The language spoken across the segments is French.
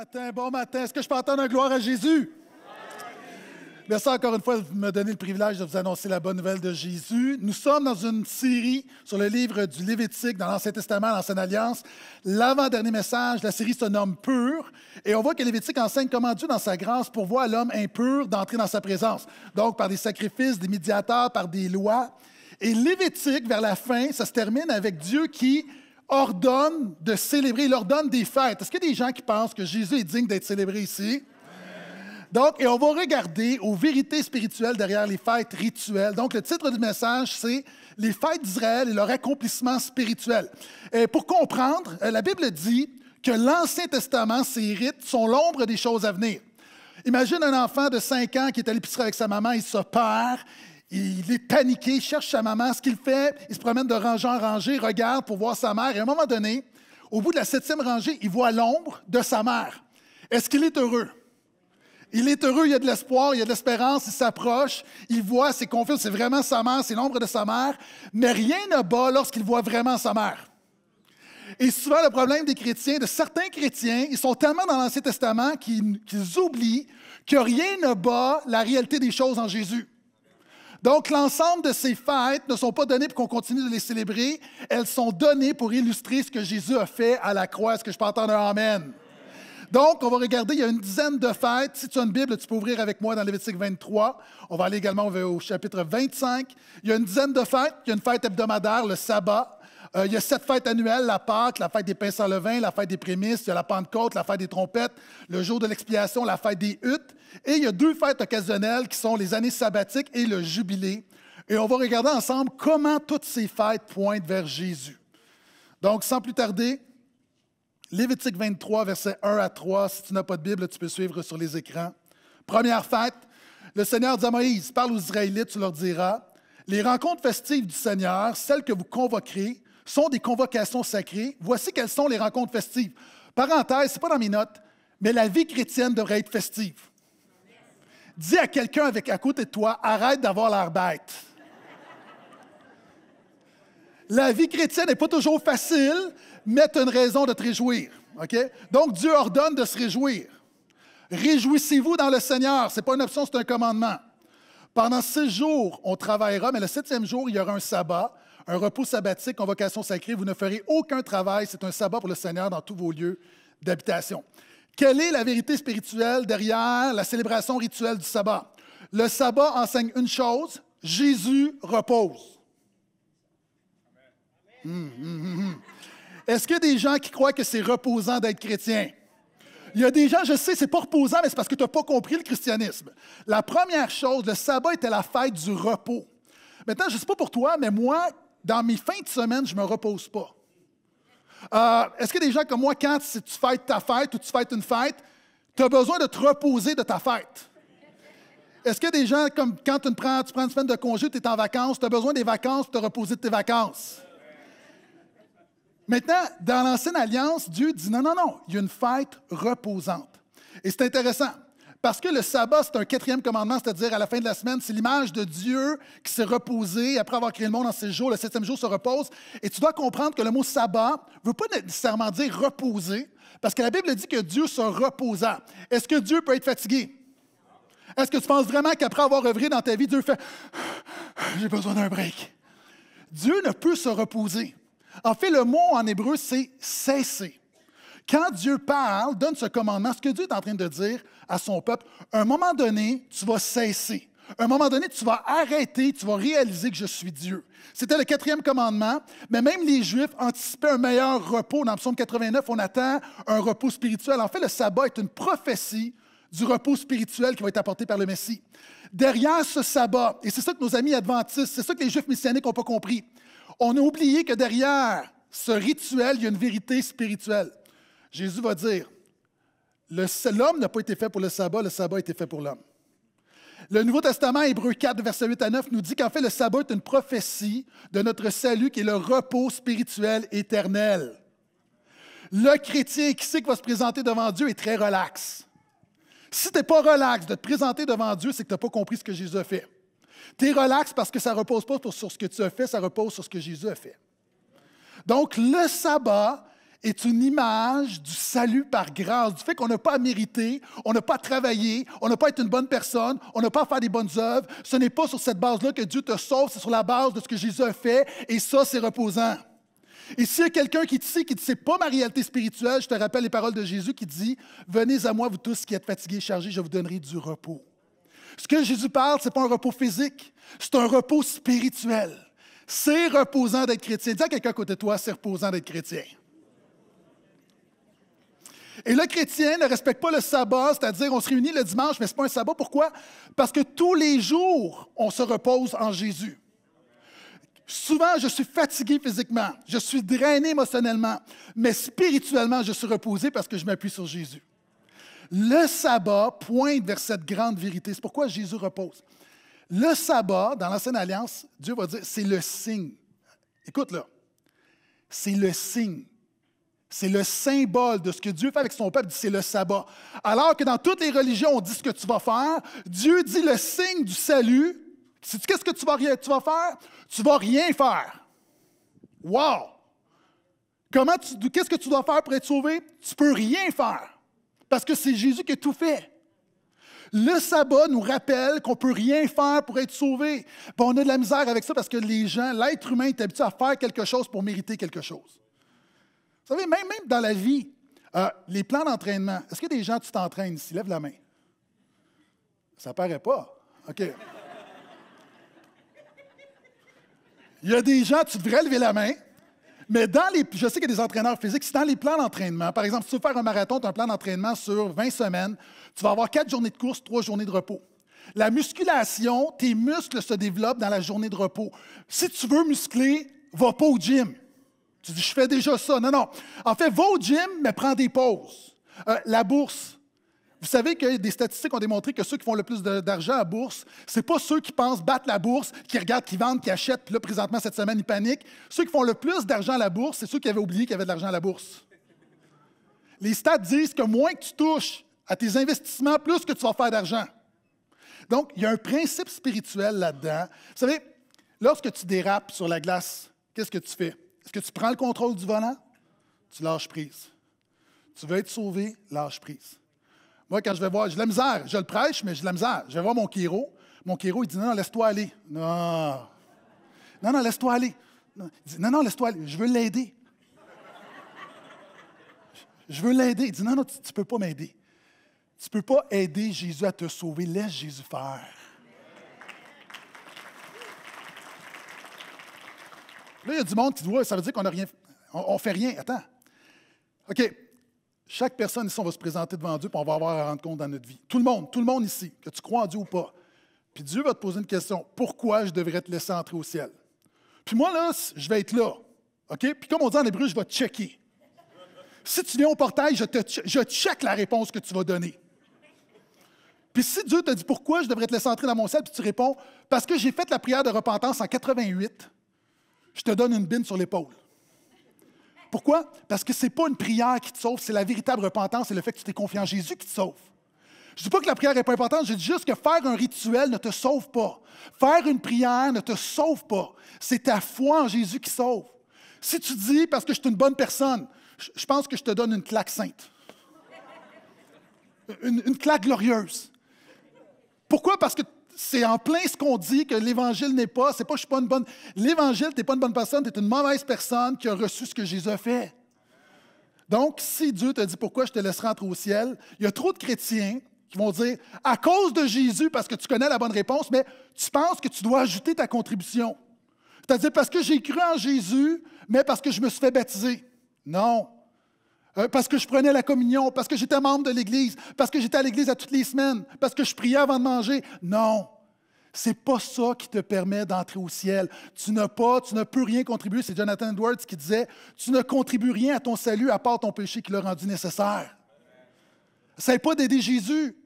matin, bon matin. Est-ce que je peux entendre un gloire à Jésus? Merci encore une fois de me donner le privilège de vous annoncer la bonne nouvelle de Jésus. Nous sommes dans une série sur le livre du Lévitique, dans l'Ancien Testament, l'Ancienne Alliance. L'avant-dernier message, la série se nomme Pur. Et on voit que Lévitique enseigne comment Dieu, dans sa grâce, pourvoit à l'homme impur d'entrer dans sa présence. Donc, par des sacrifices, des médiateurs, par des lois. Et Lévitique, vers la fin, ça se termine avec Dieu qui ordonne de célébrer, il ordonne des fêtes. Est-ce qu'il y a des gens qui pensent que Jésus est digne d'être célébré ici? Donc, et on va regarder aux vérités spirituelles derrière les fêtes rituelles. Donc, le titre du message, c'est Les fêtes d'Israël et leur accomplissement spirituel. Et pour comprendre, euh, la Bible dit que l'Ancien Testament, ses rites, sont l'ombre des choses à venir. Imagine un enfant de 5 ans qui est à l'épicerie avec sa maman, il se perd, il est paniqué, il cherche sa maman. Ce qu'il fait, il se promène de rangée en rangée, regarde pour voir sa mère. Et à un moment donné, au bout de la septième rangée, il voit l'ombre de sa mère. Est-ce qu'il est heureux? Il est heureux, il y a de l'espoir, il y a de l'espérance, il s'approche, il voit, c'est confus, c'est vraiment sa mère, c'est l'ombre de sa mère, mais rien ne bat lorsqu'il voit vraiment sa mère. Et souvent, le problème des chrétiens, de certains chrétiens, ils sont tellement dans l'Ancien Testament qu'ils oublient que rien ne bat la réalité des choses en Jésus. Donc, l'ensemble de ces fêtes ne sont pas données pour qu'on continue de les célébrer. Elles sont données pour illustrer ce que Jésus a fait à la croix. Est-ce que je peux entendre un Amen? Donc, on va regarder, il y a une dizaine de fêtes. Si tu as une Bible, tu peux ouvrir avec moi dans Lévitique 23. On va aller également au chapitre 25. Il y a une dizaine de fêtes. Il y a une fête hebdomadaire, le sabbat. Euh, il y a sept fêtes annuelles, la Pâque, la fête des pains sans levain, la fête des prémices, il y a la Pentecôte, la fête des trompettes, le jour de l'expiation, la fête des huttes. Et il y a deux fêtes occasionnelles qui sont les années sabbatiques et le jubilé. Et on va regarder ensemble comment toutes ces fêtes pointent vers Jésus. Donc, sans plus tarder, Lévitique 23, versets 1 à 3. Si tu n'as pas de Bible, tu peux suivre sur les écrans. Première fête, le Seigneur dit à Moïse, parle aux Israélites, tu leur diras, les rencontres festives du Seigneur, celles que vous convoquerez, sont des convocations sacrées. Voici quelles sont les rencontres festives. Parenthèse, ce n'est pas dans mes notes, mais la vie chrétienne devrait être festive. Dis à quelqu'un avec à côté de toi, arrête d'avoir l'air bête. La vie chrétienne n'est pas toujours facile, mais tu as une raison de te réjouir. Donc, Dieu ordonne de se réjouir. Réjouissez-vous dans le Seigneur. Ce n'est pas une option, c'est un commandement. Pendant six jours, on travaillera, mais le septième jour, il y aura un sabbat, un repos sabbatique, convocation sacrée. Vous ne ferez aucun travail. C'est un sabbat pour le Seigneur dans tous vos lieux d'habitation. Quelle est la vérité spirituelle derrière la célébration rituelle du sabbat? Le sabbat enseigne une chose, Jésus repose. Hum, hum, hum, Est-ce qu'il y a des gens qui croient que c'est reposant d'être chrétien? Il y a des gens, je sais, c'est pas reposant, mais c'est parce que tu n'as pas compris le christianisme. La première chose, le sabbat était la fête du repos. Maintenant, je ne sais pas pour toi, mais moi, dans mes fins de semaine, je ne me repose pas. Euh, est-ce que des gens comme moi, quand tu fêtes ta fête ou tu fêtes une fête, tu as besoin de te reposer de ta fête? Est-ce que des gens comme quand tu prends, tu prends une semaine de congé, tu es en vacances, tu as besoin des vacances pour te reposer de tes vacances? Maintenant, dans l'Ancienne Alliance, Dieu dit non, non, non, il y a une fête reposante. Et c'est intéressant. Parce que le sabbat, c'est un quatrième commandement, c'est-à-dire à la fin de la semaine, c'est l'image de Dieu qui s'est reposé après avoir créé le monde en six jours. Le septième jour se repose. Et tu dois comprendre que le mot sabbat ne veut pas nécessairement dire reposer, parce que la Bible dit que Dieu se reposa. Est-ce que Dieu peut être fatigué? Est-ce que tu penses vraiment qu'après avoir œuvré dans ta vie, Dieu fait J'ai besoin d'un break? Dieu ne peut se reposer. En fait, le mot en hébreu, c'est cesser. Quand Dieu parle, donne ce commandement, ce que Dieu est en train de dire à son peuple, à un moment donné, tu vas cesser. À un moment donné, tu vas arrêter, tu vas réaliser que je suis Dieu. C'était le quatrième commandement, mais même les Juifs anticipaient un meilleur repos. Dans le psaume 89, on attend un repos spirituel. En fait, le sabbat est une prophétie du repos spirituel qui va être apporté par le Messie. Derrière ce sabbat, et c'est ça que nos amis adventistes, c'est ça que les Juifs messianiques n'ont pas compris, on a oublié que derrière ce rituel, il y a une vérité spirituelle. Jésus va dire, l'homme n'a pas été fait pour le sabbat, le sabbat a été fait pour l'homme. Le Nouveau Testament, Hébreu 4, verset 8 à 9, nous dit qu'en fait, le sabbat est une prophétie de notre salut qui est le repos spirituel éternel. Le chrétien qui sait qu'il va se présenter devant Dieu est très relax. Si tu n'es pas relax de te présenter devant Dieu, c'est que tu n'as pas compris ce que Jésus a fait. Tu es relax parce que ça ne repose pas sur ce que tu as fait, ça repose sur ce que Jésus a fait. Donc, le sabbat est une image du salut par grâce, du fait qu'on n'a pas à mériter, on n'a pas à travailler, on n'a pas à être une bonne personne, on n'a pas à faire des bonnes œuvres. Ce n'est pas sur cette base-là que Dieu te sauve, c'est sur la base de ce que Jésus a fait, et ça, c'est reposant. Et s'il y a quelqu'un qui te sait, qui ne sait pas ma réalité spirituelle, je te rappelle les paroles de Jésus qui dit Venez à moi, vous tous qui êtes fatigués et chargés, je vous donnerai du repos. Ce que Jésus parle, ce n'est pas un repos physique, c'est un repos spirituel. C'est reposant d'être chrétien. Dis à quelqu'un à côté de toi, c'est reposant d'être chrétien. Et le chrétien ne respecte pas le sabbat, c'est-à-dire on se réunit le dimanche, mais ce n'est pas un sabbat. Pourquoi? Parce que tous les jours, on se repose en Jésus. Souvent, je suis fatigué physiquement, je suis drainé émotionnellement, mais spirituellement, je suis reposé parce que je m'appuie sur Jésus. Le sabbat pointe vers cette grande vérité. C'est pourquoi Jésus repose. Le sabbat, dans l'Ancienne Alliance, Dieu va dire, c'est le signe. Écoute là, c'est le signe c'est le symbole de ce que Dieu fait avec son peuple, c'est le sabbat. Alors que dans toutes les religions, on dit ce que tu vas faire, Dieu dit le signe du salut. qu'est-ce que tu vas, faire? Tu vas rien faire. Wow! Comment qu'est-ce que tu dois faire pour être sauvé? Tu peux rien faire. Parce que c'est Jésus qui a tout fait. Le sabbat nous rappelle qu'on ne peut rien faire pour être sauvé. Ben, on a de la misère avec ça parce que les gens, l'être humain est habitué à faire quelque chose pour mériter quelque chose. Vous savez, même, dans la vie, euh, les plans d'entraînement, est-ce qu'il y a des gens, qui t'entraînes ici? Lève la main. Ça paraît pas. OK. Il y a des gens, tu devrais lever la main, mais dans les, je sais qu'il y a des entraîneurs physiques, c'est dans les plans d'entraînement. Par exemple, si tu veux faire un marathon, tu as un plan d'entraînement sur 20 semaines, tu vas avoir 4 journées de course, 3 journées de repos. La musculation, tes muscles se développent dans la journée de repos. Si tu veux muscler, va pas au gym. Tu dis, je fais déjà ça. Non, non. En fait, va au gym, mais prends des pauses. Euh, la bourse. Vous savez que des statistiques ont démontré que ceux qui font le plus d'argent à bourse, c'est pas ceux qui pensent battre la bourse, qui regardent, qui vendent, qui achètent, puis là, présentement, cette semaine, ils paniquent. Ceux qui font le plus d'argent à la bourse, c'est ceux qui avaient oublié qu'il y avait de l'argent à la bourse. Les stats disent que moins que tu touches à tes investissements, plus que tu vas faire d'argent. Donc, il y a un principe spirituel là-dedans. Vous savez, lorsque tu dérapes sur la glace, qu'est-ce que tu fais? Est-ce que tu prends le contrôle du volant? Tu lâches prise. Tu veux être sauvé, lâche prise. Moi, quand je vais voir, j'ai de la misère, je le prêche, mais j'ai de la misère. Je vais voir mon chiro. Mon chiro, il dit Non, non, laisse-toi aller. Non. Non, non, laisse-toi aller. Il dit Non, non, laisse-toi aller. Je veux l'aider. Je veux l'aider. Il dit Non, non, tu ne peux pas m'aider. Tu ne peux pas aider Jésus à te sauver. Laisse Jésus faire. Là, il y a du monde qui dit ça veut dire qu'on ne rien, on, fait rien. Attends. OK. Chaque personne ici, on va se présenter devant Dieu, puis on va avoir à rendre compte dans notre vie. Tout le monde, tout le monde ici, que tu crois en Dieu ou pas. Puis Dieu va te poser une question. Pourquoi je devrais te laisser entrer au ciel? Puis moi, là, je vais être là. OK? Puis comme on dit en hébreu, je vais te checker. Si tu viens au portail, je, te, je check la réponse que tu vas donner. Puis si Dieu te dit pourquoi je devrais te laisser entrer dans mon ciel, puis tu réponds parce que j'ai fait la prière de repentance en 88, je te donne une bine sur l'épaule. Pourquoi? Parce que ce n'est pas une prière qui te sauve, c'est la véritable repentance, et le fait que tu t'es confié en Jésus qui te sauve. Je ne dis pas que la prière n'est pas importante, je dis juste que faire un rituel ne te sauve pas. Faire une prière ne te sauve pas. C'est ta foi en Jésus qui sauve. Si tu dis, parce que je suis une bonne personne, je pense que je te donne une claque sainte. Une, une claque glorieuse. Pourquoi? Parce que c'est en plein ce qu'on dit que l'Évangile n'est pas. C'est pas que je suis pas une bonne. L'Évangile, tu n'es pas une bonne personne, tu es une mauvaise personne qui a reçu ce que Jésus a fait. Donc, si Dieu te dit pourquoi je te laisse rentrer au ciel, il y a trop de chrétiens qui vont dire à cause de Jésus, parce que tu connais la bonne réponse, mais tu penses que tu dois ajouter ta contribution. C'est-à-dire parce que j'ai cru en Jésus, mais parce que je me suis fait baptiser. Non. Euh, parce que je prenais la communion, parce que j'étais membre de l'Église, parce que j'étais à l'Église à toutes les semaines, parce que je priais avant de manger. Non. C'est pas ça qui te permet d'entrer au ciel. Tu n'as pas, tu ne peux rien contribuer. C'est Jonathan Edwards qui disait Tu ne contribues rien à ton salut à part ton péché qui l'a rendu nécessaire. n'est pas d'aider Jésus.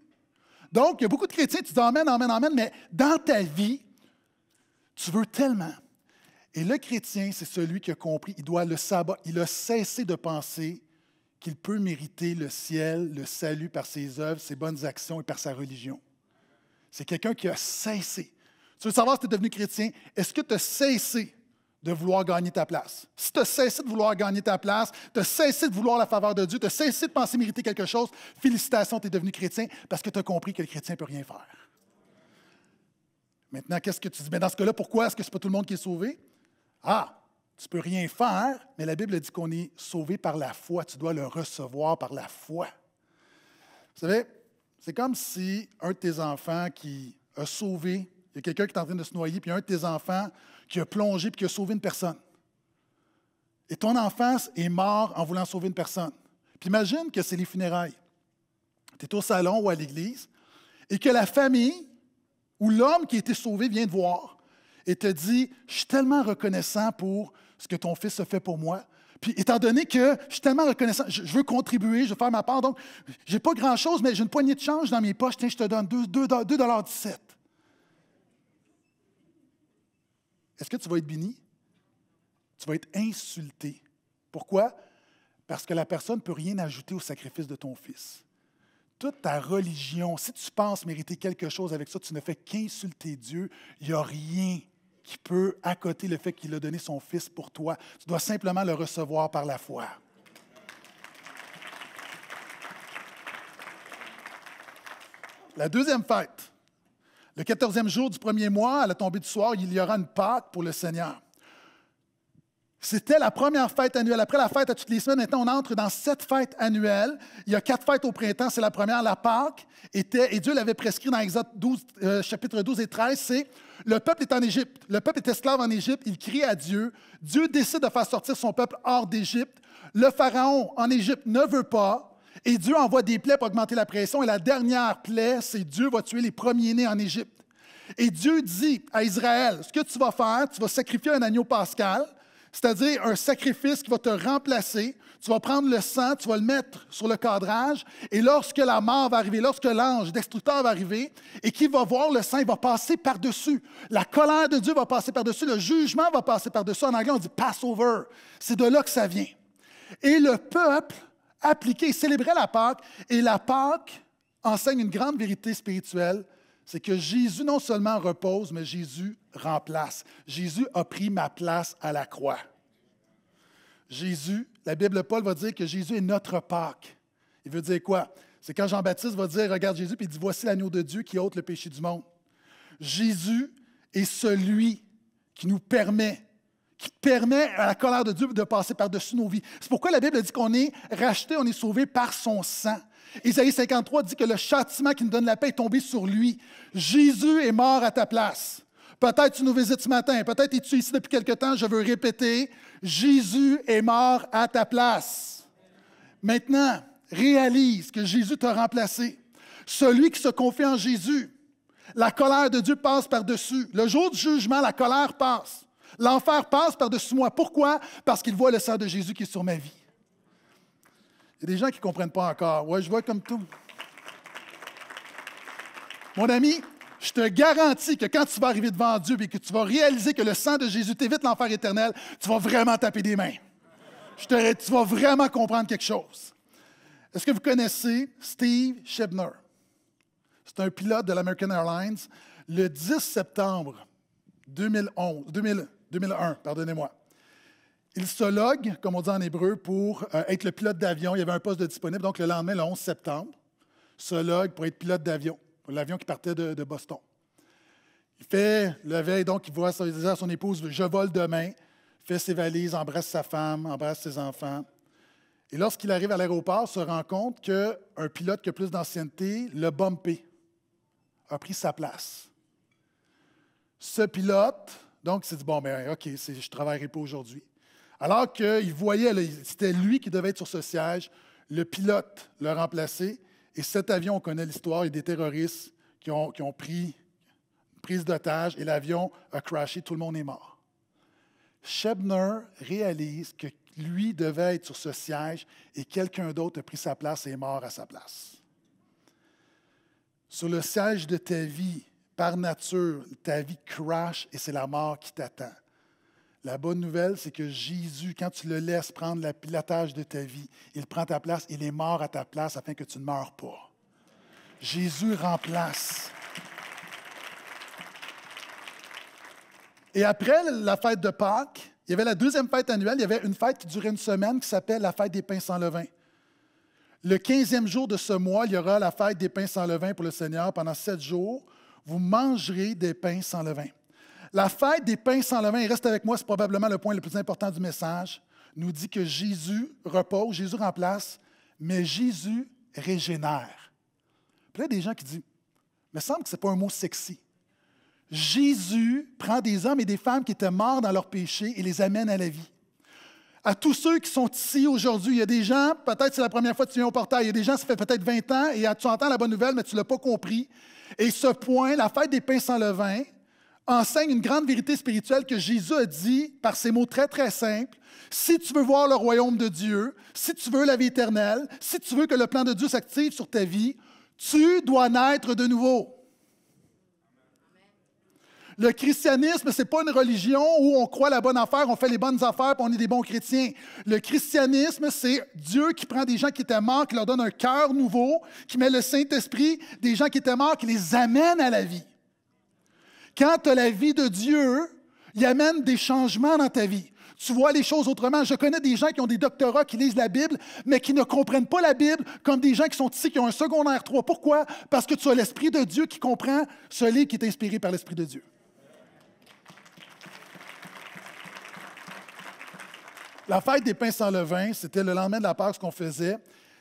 Donc, il y a beaucoup de chrétiens tu t'emmènes, emmènes, en mais dans ta vie, tu veux tellement. Et le chrétien, c'est celui qui a compris, il doit le sabbat, il a cessé de penser qu'il peut mériter le ciel, le salut par ses œuvres, ses bonnes actions et par sa religion. C'est quelqu'un qui a cessé. Tu veux savoir si tu es devenu chrétien, est-ce que tu as cessé de vouloir gagner ta place? Si tu as cessé de vouloir gagner ta place, tu as cessé de vouloir la faveur de Dieu, tu as cessé de penser mériter quelque chose, félicitations, tu es devenu chrétien parce que tu as compris que le chrétien ne peut rien faire. Maintenant, qu'est-ce que tu dis? Mais ben, dans ce cas-là, pourquoi est-ce que ce n'est pas tout le monde qui est sauvé? Ah, tu peux rien faire, mais la Bible dit qu'on est sauvé par la foi. Tu dois le recevoir par la foi. Vous savez, c'est comme si un de tes enfants qui a sauvé, il y a quelqu'un qui est en train de se noyer, puis un de tes enfants qui a plongé puis qui a sauvé une personne. Et ton enfant est mort en voulant sauver une personne. Puis imagine que c'est les funérailles. Tu es au salon ou à l'église et que la famille ou l'homme qui a été sauvé vient te voir et te dit, je suis tellement reconnaissant pour ce que ton fils a fait pour moi. Puis étant donné que je suis tellement reconnaissant, je, veux contribuer, je veux faire ma part, donc je n'ai pas grand-chose, mais j'ai une poignée de change dans mes poches, tiens, je te donne 2,17 2, Est-ce que tu vas être béni? Tu vas être insulté. Pourquoi? Parce que la personne ne peut rien ajouter au sacrifice de ton fils. Toute ta religion, si tu penses mériter quelque chose avec ça, tu ne fais qu'insulter Dieu. Il n'y a rien qui peut accoter le fait qu'il a donné son Fils pour toi. Tu dois simplement le recevoir par la foi. La deuxième fête, le quatorzième jour du premier mois, à la tombée du soir, il y aura une pâte pour le Seigneur. C'était la première fête annuelle. Après la fête à toutes les semaines, maintenant, on entre dans sept fêtes annuelles. Il y a quatre fêtes au printemps, c'est la première, la Pâque Était, et Dieu l'avait prescrit dans Exode 12, euh, chapitre 12 et 13, c'est le peuple est en Égypte. Le peuple est esclave en Égypte. Il crie à Dieu. Dieu décide de faire sortir son peuple hors d'Égypte. Le pharaon en Égypte ne veut pas. Et Dieu envoie des plaies pour augmenter la pression. Et la dernière plaie, c'est Dieu va tuer les premiers-nés en Égypte. Et Dieu dit à Israël, ce que tu vas faire, tu vas sacrifier un agneau pascal, c'est-à-dire un sacrifice qui va te remplacer. Tu vas prendre le sang, tu vas le mettre sur le cadrage, et lorsque la mort va arriver, lorsque l'ange destructeur va arriver, et qui va voir le sang, il va passer par-dessus. La colère de Dieu va passer par-dessus, le jugement va passer par-dessus. En anglais, on dit Passover. C'est de là que ça vient. Et le peuple appliquait, célébrait la Pâque, et la Pâque enseigne une grande vérité spirituelle, c'est que Jésus non seulement repose, mais Jésus remplace. Jésus a pris ma place à la croix. Jésus, la Bible Paul va dire que Jésus est notre Pâque. Il veut dire quoi? C'est quand Jean-Baptiste va dire, regarde Jésus, puis il dit, voici l'agneau de Dieu qui ôte le péché du monde. Jésus est celui qui nous permet, qui permet à la colère de Dieu de passer par-dessus nos vies. C'est pourquoi la Bible dit qu'on est racheté, on est sauvé par son sang. Isaïe 53 dit que le châtiment qui nous donne la paix est tombé sur lui. Jésus est mort à ta place. Peut-être tu nous visites ce matin, peut-être es-tu ici depuis quelque temps, je veux répéter, Jésus est mort à ta place. Maintenant, réalise que Jésus t'a remplacé. Celui qui se confie en Jésus, la colère de Dieu passe par-dessus. Le jour du jugement, la colère passe. L'enfer passe par-dessus moi. Pourquoi? Parce qu'il voit le sang de Jésus qui est sur ma vie. Il y a des gens qui ne comprennent pas encore. Ouais, je vois comme tout. Mon ami, je te garantis que quand tu vas arriver devant Dieu et que tu vas réaliser que le sang de Jésus t'évite l'enfer éternel, tu vas vraiment taper des mains. tu vas vraiment comprendre quelque chose. Est-ce que vous connaissez Steve Shebner? C'est un pilote de l'American Airlines. Le 10 septembre 2011, 2001, pardonnez-moi, il se logue, comme on dit en hébreu, pour euh, être le pilote d'avion. Il y avait un poste de disponible, donc le lendemain, le 11 septembre, se logue pour être pilote d'avion, l'avion qui partait de, Boston. Il fait le veille, donc il voit il à son épouse Je vole demain, fait ses valises, embrasse sa femme, embrasse ses enfants. Et lorsqu'il arrive à l'aéroport, se rend compte qu'un pilote qui a plus d'ancienneté, le bumpé, a pris sa place. Ce pilote, donc, s'est dit Bon, ben, OK, je ne travaillerai pas aujourd'hui. Alors qu'il voyait, c'était lui qui devait être sur ce siège, le pilote le remplacer. Et cet avion, on connaît l'histoire, il y a des terroristes qui ont, pris prise d'otage et l'avion a crashé, tout le monde est mort. Shebner réalise que lui devait être sur ce siège et quelqu'un d'autre a pris sa place et est mort à sa place. Sur le siège de ta vie, par nature, ta vie crash et c'est la mort qui t'attend. La bonne nouvelle, c'est que Jésus, quand tu le laisses prendre la pilotage de ta vie, il prend ta place, il est mort à ta place afin que tu ne meurs pas. Jésus remplace. Et après la fête de Pâques, il y avait la deuxième fête annuelle, il y avait une fête qui durait une semaine qui s'appelle la fête des pains sans levain. Le quinzième jour de ce mois, il y aura la fête des pains sans levain pour le Seigneur. Pendant sept jours, vous mangerez des pains sans levain. La fête des pains sans levain, et reste avec moi, c'est probablement le point le plus important du message, nous dit que Jésus repose, Jésus remplace, mais Jésus régénère. il y a des gens qui disent, mais semble que ce n'est pas un mot sexy. Jésus prend des hommes et des femmes qui étaient morts dans leurs péchés et les amène à la vie. À tous ceux qui sont ici aujourd'hui, il y a des gens, peut-être c'est la première fois que tu viens au portail, il y a des gens, ça fait peut-être 20 ans et tu entends la bonne nouvelle, mais tu ne l'as pas compris. Et ce point, la fête des pains sans levain, enseigne une grande vérité spirituelle que Jésus a dit par ces mots très, très simples. Si tu veux voir le royaume de Dieu, si tu veux la vie éternelle, si tu veux que le plan de Dieu s'active sur ta vie, tu dois naître de nouveau. Le christianisme, ce n'est pas une religion où on croit la bonne affaire, on fait les bonnes affaires, puis on est des bons chrétiens. Le christianisme, c'est Dieu qui prend des gens qui étaient morts, qui leur donne un cœur nouveau, qui met le Saint-Esprit, des gens qui étaient morts, qui les amène à la vie. Quand tu as la vie de Dieu, il amène des changements dans ta vie. Tu vois les choses autrement. Je connais des gens qui ont des doctorats, qui lisent la Bible, mais qui ne comprennent pas la Bible, comme des gens qui sont ici, qui ont un secondaire 3. Pourquoi? Parce que tu as l'Esprit de Dieu qui comprend ce livre qui est inspiré par l'Esprit de Dieu. La fête des pains sans levain, c'était le lendemain de la Pâque, ce qu'on faisait.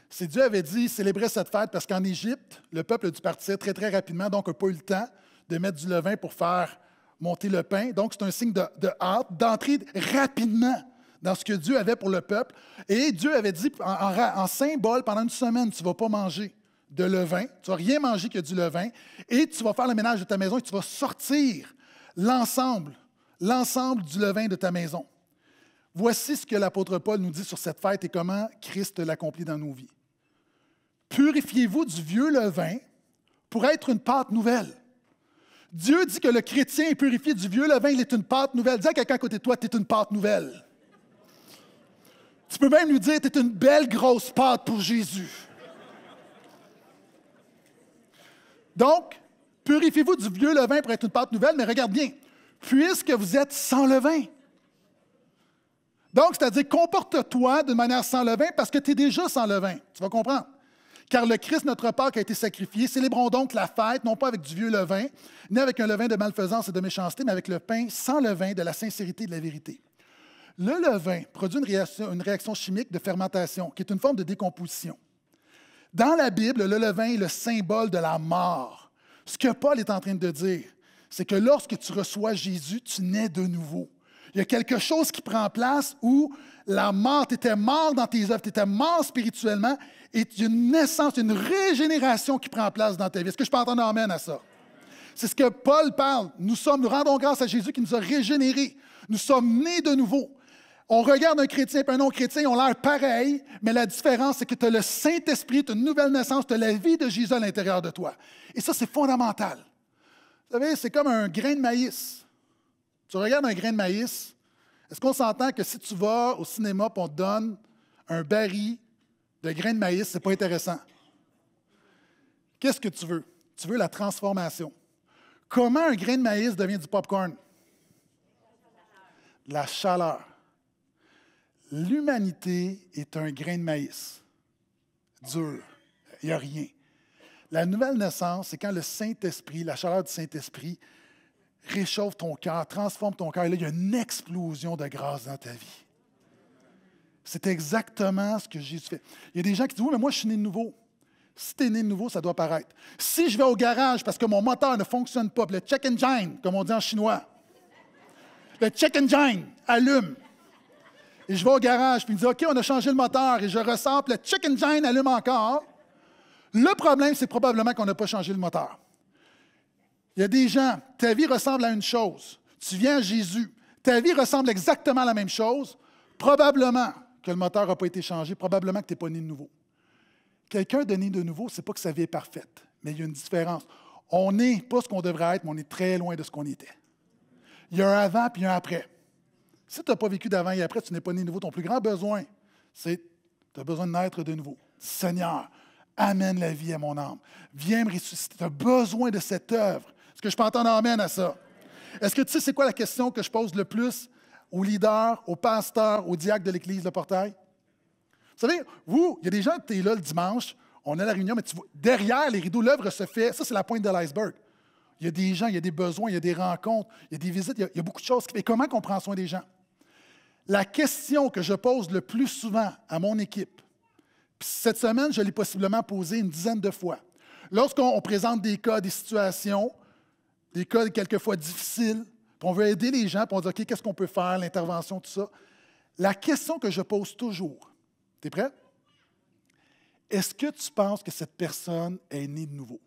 C'est Dieu avait dit, célébrez cette fête parce qu'en Égypte, le peuple du parti, partir très, très rapidement, donc n'a pas eu le temps de mettre du levain pour faire monter le pain. Donc, c'est un signe de, hâte, d'entrer rapidement dans ce que Dieu avait pour le peuple. Et Dieu avait dit en, symbole, pendant une semaine, tu ne vas pas manger de levain, tu ne vas rien manger que du levain, et tu vas faire le ménage de ta maison et tu vas sortir l'ensemble, l'ensemble du levain de ta maison. Voici ce que l'apôtre Paul nous dit sur cette fête et comment Christ l'accomplit dans nos vies. Purifiez-vous du vieux levain pour être une pâte nouvelle Dieu dit que le chrétien est purifié du vieux levain, il est une pâte nouvelle. Dis à quelqu'un à côté de toi, tu es une pâte nouvelle. Tu peux même lui dire, tu es une belle grosse pâte pour Jésus. Donc, purifiez-vous du vieux levain pour être une pâte nouvelle, mais regarde bien, puisque vous êtes sans levain. Donc, c'est-à-dire, comporte-toi de manière sans levain parce que tu es déjà sans levain. Tu vas comprendre. Car le Christ, notre Père, qui a été sacrifié, célébrons donc la fête, non pas avec du vieux levain, ni avec un levain de malfaisance et de méchanceté, mais avec le pain sans levain de la sincérité et de la vérité. Le levain produit une réaction, une réaction chimique de fermentation, qui est une forme de décomposition. Dans la Bible, le levain est le symbole de la mort. Ce que Paul est en train de dire, c'est que lorsque tu reçois Jésus, tu nais de nouveau. Il y a quelque chose qui prend place où la mort, tu étais mort dans tes œuvres, tu étais mort spirituellement, et une naissance, une régénération qui prend place dans ta vie. Est-ce que je peux entendre amène à ça? C'est ce que Paul parle. Nous sommes, rendons grâce à Jésus qui nous a régénérés. Nous sommes nés de nouveau. On regarde un chrétien et un non-chrétien, ils ont l'air pareil, mais la différence, c'est que tu as le Saint-Esprit, tu as une nouvelle naissance, tu as la vie de Jésus à l'intérieur de toi. Et ça, c'est fondamental. Vous savez, c'est comme un grain de maïs. Tu regardes un grain de maïs, est-ce qu'on s'entend que si tu vas au cinéma et on te donne un baril de grain de maïs, c'est pas intéressant? Qu'est-ce que tu veux? Tu veux la transformation. Comment un grain de maïs devient du popcorn? La chaleur. L'humanité est un grain de maïs. Dur. Il n'y a rien. La nouvelle naissance, c'est quand le Saint-Esprit, la chaleur du Saint-Esprit, réchauffe ton cœur, transforme ton cœur. Et là, il y a une explosion de grâce dans ta vie. C'est exactement ce que Jésus fait. Il y a des gens qui disent Oui, mais moi, je suis né de nouveau. Si tu né de nouveau, ça doit paraître. Si je vais au garage parce que mon moteur ne fonctionne pas, le check engine, comme on dit en chinois, le check engine allume. Et je vais au garage, puis il me dit OK, on a changé le moteur, et je ressors, puis le check engine allume encore. Le problème, c'est probablement qu'on n'a pas changé le moteur. Il y a des gens, ta vie ressemble à une chose. Tu viens à Jésus, ta vie ressemble exactement à la même chose. Probablement que le moteur n'a pas été changé, probablement que tu n'es pas né de nouveau. Quelqu'un de né de nouveau, ce n'est pas que sa vie est parfaite, mais il y a une différence. On n'est pas ce qu'on devrait être, mais on est très loin de ce qu'on était. Il y a un avant puis un après. Si tu n'as pas vécu d'avant et après, tu n'es pas né de nouveau. Ton plus grand besoin, c'est tu as besoin de naître de nouveau. Seigneur, amène la vie à mon âme. Viens me ressusciter. Tu as besoin de cette œuvre que je peux entendre amène à ça? Est-ce que tu sais c'est quoi la question que je pose le plus aux leaders, aux pasteurs, aux diacres de l'Église, de portail? Vous savez, vous, il y a des gens qui sont là le dimanche, on a la réunion, mais derrière les rideaux, l'œuvre se fait. Ça, c'est la pointe de l'iceberg. Il y a des gens, il y a des besoins, il y a des rencontres, il y a des visites, il y a, beaucoup de choses. Mais comment on prend soin des gens? La question que je pose le plus souvent à mon équipe, cette semaine, je l'ai possiblement posée une dizaine de fois. Lorsqu'on présente des cas, des situations, des cas quelquefois difficile, puis on veut aider les gens, puis on dit OK, qu'est-ce qu'on peut faire, l'intervention, tout ça. La question que je pose toujours, tu es prêt? Est-ce que tu penses que cette personne est née de nouveau?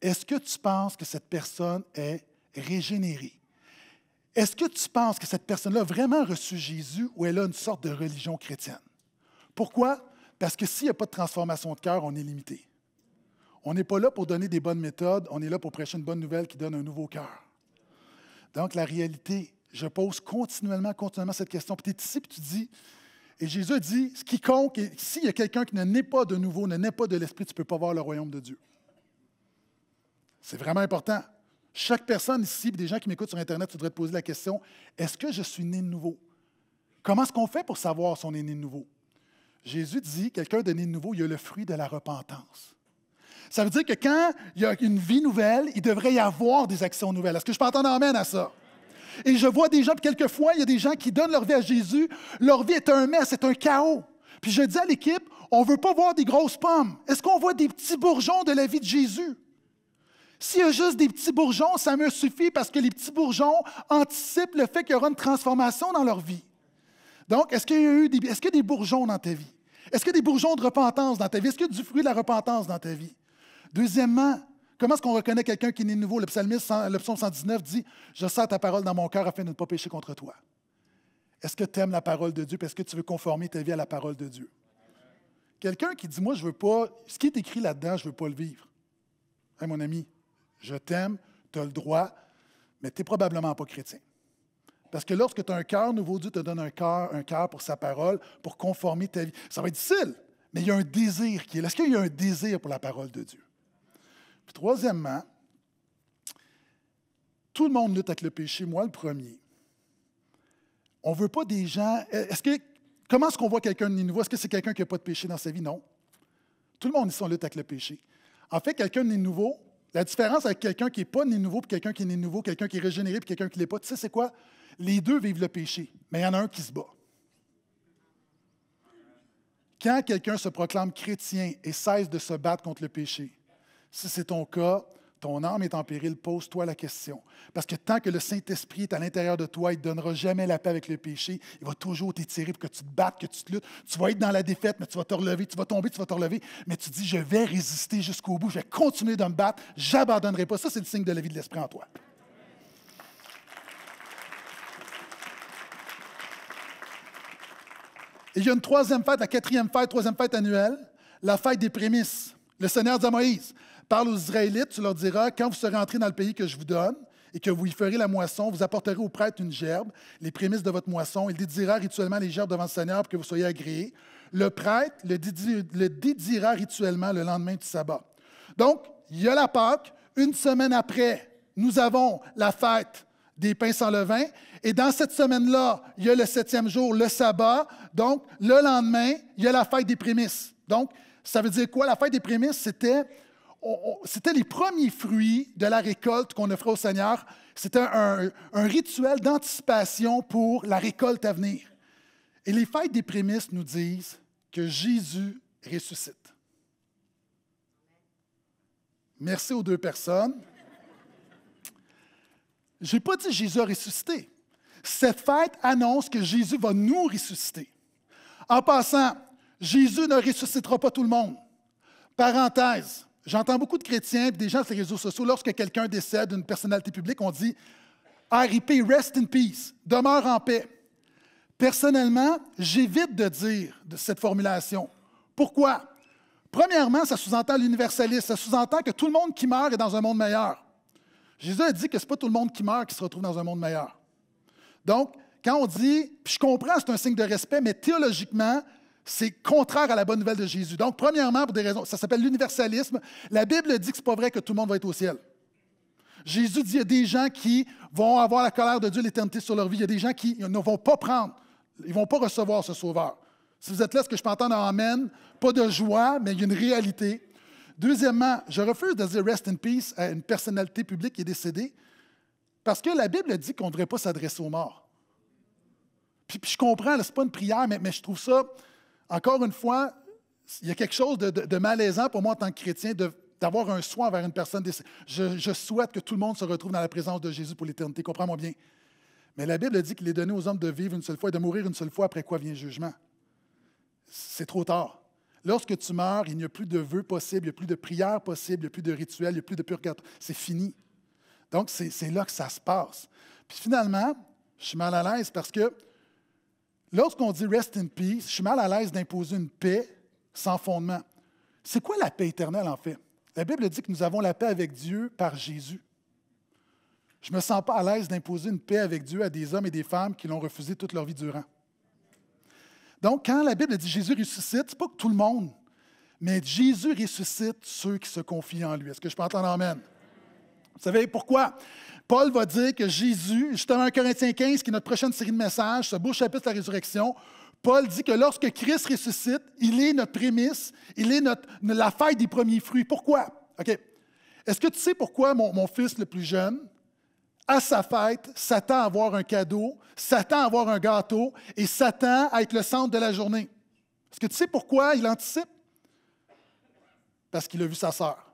Est-ce que tu penses que cette personne est régénérée? Est-ce que tu penses que cette personne-là a vraiment reçu Jésus ou elle a une sorte de religion chrétienne? Pourquoi? Parce que s'il n'y a pas de transformation de cœur, on est limité. On n'est pas là pour donner des bonnes méthodes, on est là pour prêcher une bonne nouvelle qui donne un nouveau cœur. Donc, la réalité, je pose continuellement, continuellement cette question. Puis tu es ici, puis tu dis, et Jésus dit, ce quiconque, s'il y a quelqu'un qui ne naît pas de nouveau, ne naît pas de l'Esprit, tu ne peux pas voir le royaume de Dieu. C'est vraiment important. Chaque personne ici, des gens qui m'écoutent sur Internet, tu devrais te poser la question, est-ce que je suis né de nouveau? Comment est-ce qu'on fait pour savoir si on est né de nouveau? Jésus dit, quelqu'un de né de nouveau, il a le fruit de la repentance. Ça veut dire que quand il y a une vie nouvelle, il devrait y avoir des actions nouvelles. Est-ce que je peux entendre amène à ça? Et je vois des gens, quelquefois, il y a des gens qui donnent leur vie à Jésus. Leur vie est un mess, c'est un chaos. Puis je dis à l'équipe, on ne veut pas voir des grosses pommes. Est-ce qu'on voit des petits bourgeons de la vie de Jésus? S'il y a juste des petits bourgeons, ça me suffit parce que les petits bourgeons anticipent le fait qu'il y aura une transformation dans leur vie. Donc, est-ce qu'il y a eu des, est-ce qu'il des bourgeons dans ta vie? Est-ce qu'il y a des bourgeons de repentance dans ta vie? Est-ce qu'il y a du fruit de la repentance dans ta vie? Deuxièmement, comment est-ce qu'on reconnaît quelqu'un qui est né nouveau? Le psalmiste, psaume 119 dit Je sers ta parole dans mon cœur afin de ne pas pécher contre toi. Est-ce que tu aimes la parole de Dieu? Est-ce que tu veux conformer ta vie à la parole de Dieu? Quelqu'un qui dit Moi, je veux pas, ce qui est écrit là-dedans, je ne veux pas le vivre. Hey, mon ami, je t'aime, tu as le droit, mais tu n'es probablement pas chrétien. Parce que lorsque tu as un cœur nouveau, Dieu te donne un cœur, un cœur pour sa parole, pour conformer ta vie. Ça va être difficile, mais il y a un désir qui est là. Est-ce qu'il y a un désir pour la parole de Dieu? Puis troisièmement, tout le monde lutte avec le péché, moi le premier. On ne veut pas des gens. Est-ce que, comment est-ce qu'on voit quelqu'un de nouveau? Est-ce que c'est quelqu'un qui n'a pas de péché dans sa vie? Non. Tout le monde ici, sont lutte avec le péché. En fait, quelqu'un de nouveau, la différence avec quelqu'un qui n'est pas né nouveau, puis quelqu'un qui est né nouveau, quelqu'un qui est régénéré, puis quelqu'un qui ne l'est pas, tu sais, c'est quoi? Les deux vivent le péché, mais il y en a un qui se bat. Quand quelqu'un se proclame chrétien et cesse de se battre contre le péché, si c'est ton cas, ton âme est en péril, pose-toi la question. Parce que tant que le Saint-Esprit est à l'intérieur de toi, il ne te donnera jamais la paix avec le péché. Il va toujours t'étirer pour que tu te battes, que tu te luttes. Tu vas être dans la défaite, mais tu vas te relever, tu vas tomber, tu vas te relever. Mais tu dis, je vais résister jusqu'au bout, je vais continuer de me battre, j'abandonnerai pas. Ça, c'est le signe de la vie de l'Esprit en toi. Et il y a une troisième fête, la quatrième fête, troisième fête annuelle, la fête des prémices. Le Seigneur dit à Moïse, Parle aux Israélites, tu leur diras, quand vous serez entrés dans le pays que je vous donne, et que vous y ferez la moisson, vous apporterez au prêtre une gerbe, les prémices de votre moisson. Il dédiera rituellement les gerbes devant le Seigneur pour que vous soyez agréés. Le prêtre le, dédiera rituellement le lendemain du sabbat. Donc, il y a la Pâque. Une semaine après, nous avons la fête des pains sans levain. Et dans cette semaine-là, il y a le septième jour, le sabbat. Donc, le lendemain, il y a la fête des prémices. Donc, ça veut dire quoi? La fête des prémices, c'était c'était les premiers fruits de la récolte qu'on offrait au Seigneur. C'était un, rituel d'anticipation pour la récolte à venir. Et les fêtes des prémices nous disent que Jésus ressuscite. Merci aux deux personnes. Je n'ai pas dit Jésus a ressuscité. Cette fête annonce que Jésus va nous ressusciter. En passant, Jésus ne ressuscitera pas tout le monde. Parenthèse, J'entends beaucoup de chrétiens et des gens sur les réseaux sociaux, lorsque quelqu'un décède, d'une personnalité publique, on dit RIP, rest in peace, demeure en paix. Personnellement, j'évite de dire de cette formulation. Pourquoi? Premièrement, ça sous-entend l'universalisme, ça sous-entend que tout le monde qui meurt est dans un monde meilleur. Jésus a dit que ce n'est pas tout le monde qui meurt qui se retrouve dans un monde meilleur. Donc, quand on dit, je comprends, c'est un signe de respect, mais théologiquement, c'est contraire à la bonne nouvelle de Jésus. Donc, premièrement, pour des raisons, ça s'appelle l'universalisme. La Bible dit que n'est pas vrai que tout le monde va être au ciel. Jésus dit qu'il y a des gens qui vont avoir la colère de Dieu l'éternité sur leur vie. Il y a des gens qui ne vont pas prendre, ils ne vont pas recevoir ce sauveur. Si vous êtes là, ce que je peux entendre Amen? Pas de joie, mais il y a une réalité. Deuxièmement, je refuse de dire rest in peace à une personnalité publique qui est décédée parce que la Bible dit qu'on ne devrait pas s'adresser aux morts. Puis, je comprends, ce n'est pas une prière, mais je trouve ça encore une fois, il y a quelque chose de, malaisant pour moi en tant que chrétien d'avoir un soin envers une personne. Je, je, souhaite que tout le monde se retrouve dans la présence de Jésus pour l'éternité, comprends-moi bien. Mais la Bible dit qu'il est donné aux hommes de vivre une seule fois et de mourir une seule fois, après quoi vient le jugement. C'est trop tard. Lorsque tu meurs, il n'y a plus de vœux possibles, il n'y a plus de prières possibles, il n'y a plus de rituels, il n'y a plus de purgatoire. C'est fini. Donc, c'est là que ça se passe. Puis finalement, je suis mal à l'aise parce que Lorsqu'on dit rest in peace, je suis mal à l'aise d'imposer une paix sans fondement. C'est quoi la paix éternelle en fait? La Bible dit que nous avons la paix avec Dieu par Jésus. Je ne me sens pas à l'aise d'imposer une paix avec Dieu à des hommes et des femmes qui l'ont refusé toute leur vie durant. Donc, quand la Bible dit Jésus ressuscite, n'est pas que tout le monde, mais Jésus ressuscite ceux qui se confient en lui. Est-ce que je peux entendre Amen? Vous savez pourquoi? Paul va dire que Jésus, justement en Corinthiens 15, qui est notre prochaine série de messages, ce beau chapitre de la résurrection, Paul dit que lorsque Christ ressuscite, il est notre prémisse, il est notre, la fête des premiers fruits. Pourquoi? OK. Est-ce que tu sais pourquoi mon, mon fils le plus jeune, à sa fête, s'attend à avoir un cadeau, s'attend à avoir un gâteau et s'attend à être le centre de la journée? Est-ce que tu sais pourquoi il anticipe? Parce qu'il a vu sa sœur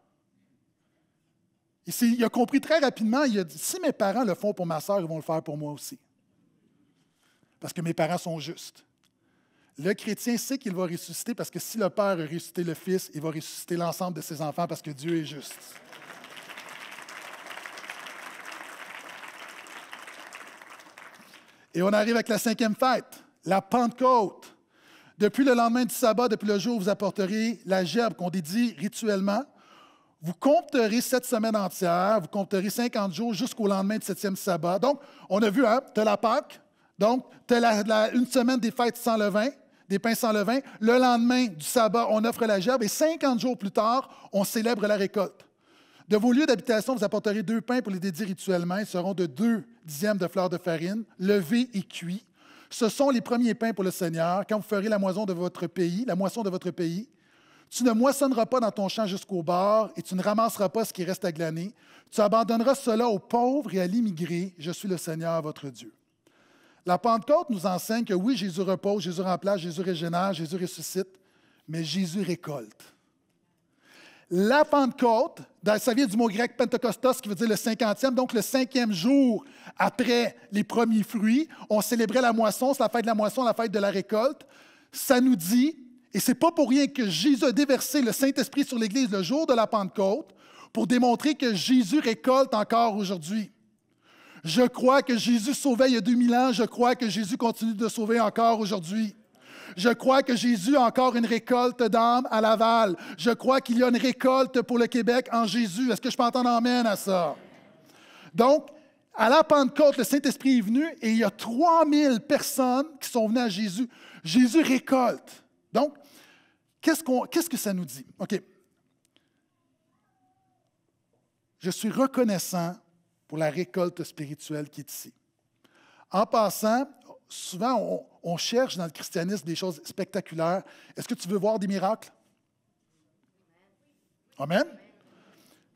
il a compris très rapidement, il a dit, si mes parents le font pour ma sœur, ils vont le faire pour moi aussi. Parce que mes parents sont justes. Le chrétien sait qu'il va ressusciter parce que si le Père a ressuscité le Fils, il va ressusciter l'ensemble de ses enfants parce que Dieu est juste. Et on arrive avec la cinquième fête, la Pentecôte. Depuis le lendemain du sabbat, depuis le jour où vous apporterez la gerbe qu'on dédie rituellement, vous compterez cette semaine entière, vous compterez 50 jours jusqu'au lendemain du septième sabbat. Donc, on a vu, hein, tu as la Pâque, donc tu une semaine des fêtes sans levain, des pains sans levain. Le lendemain du sabbat, on offre la gerbe et 50 jours plus tard, on célèbre la récolte. De vos lieux d'habitation, vous apporterez deux pains pour les dédier rituellement. Ils seront de deux dixièmes de fleur de farine, levés et cuits. Ce sont les premiers pains pour le Seigneur. Quand vous ferez la moisson de votre pays, la moisson de votre pays, tu ne moissonneras pas dans ton champ jusqu'au bord et tu ne ramasseras pas ce qui reste à glaner. Tu abandonneras cela aux pauvres et à l'immigré. Je suis le Seigneur votre Dieu. La Pentecôte nous enseigne que oui, Jésus repose, Jésus remplace, Jésus régénère, Jésus ressuscite, mais Jésus récolte. La Pentecôte, ça vient du mot grec Pentecostos qui veut dire le cinquantième, donc le cinquième jour après les premiers fruits, on célébrait la moisson, c'est la fête de la moisson, la fête de la récolte. Ça nous dit et c'est pas pour rien que Jésus a déversé le Saint-Esprit sur l'Église le jour de la Pentecôte pour démontrer que Jésus récolte encore aujourd'hui. Je crois que Jésus sauvait il y a 2000 ans, je crois que Jésus continue de sauver encore aujourd'hui. Je crois que Jésus a encore une récolte d'âmes à Laval. Je crois qu'il y a une récolte pour le Québec en Jésus. Est-ce que je peux entendre amène à ça? Donc, à la Pentecôte, le Saint-Esprit est venu et il y a 3000 personnes qui sont venues à Jésus. Jésus récolte. Donc, Qu'est-ce, que ça nous dit? OK. Je suis reconnaissant pour la récolte spirituelle qui est ici. En passant, souvent, on, cherche dans le christianisme des choses spectaculaires. Est-ce que tu veux voir des miracles? Amen.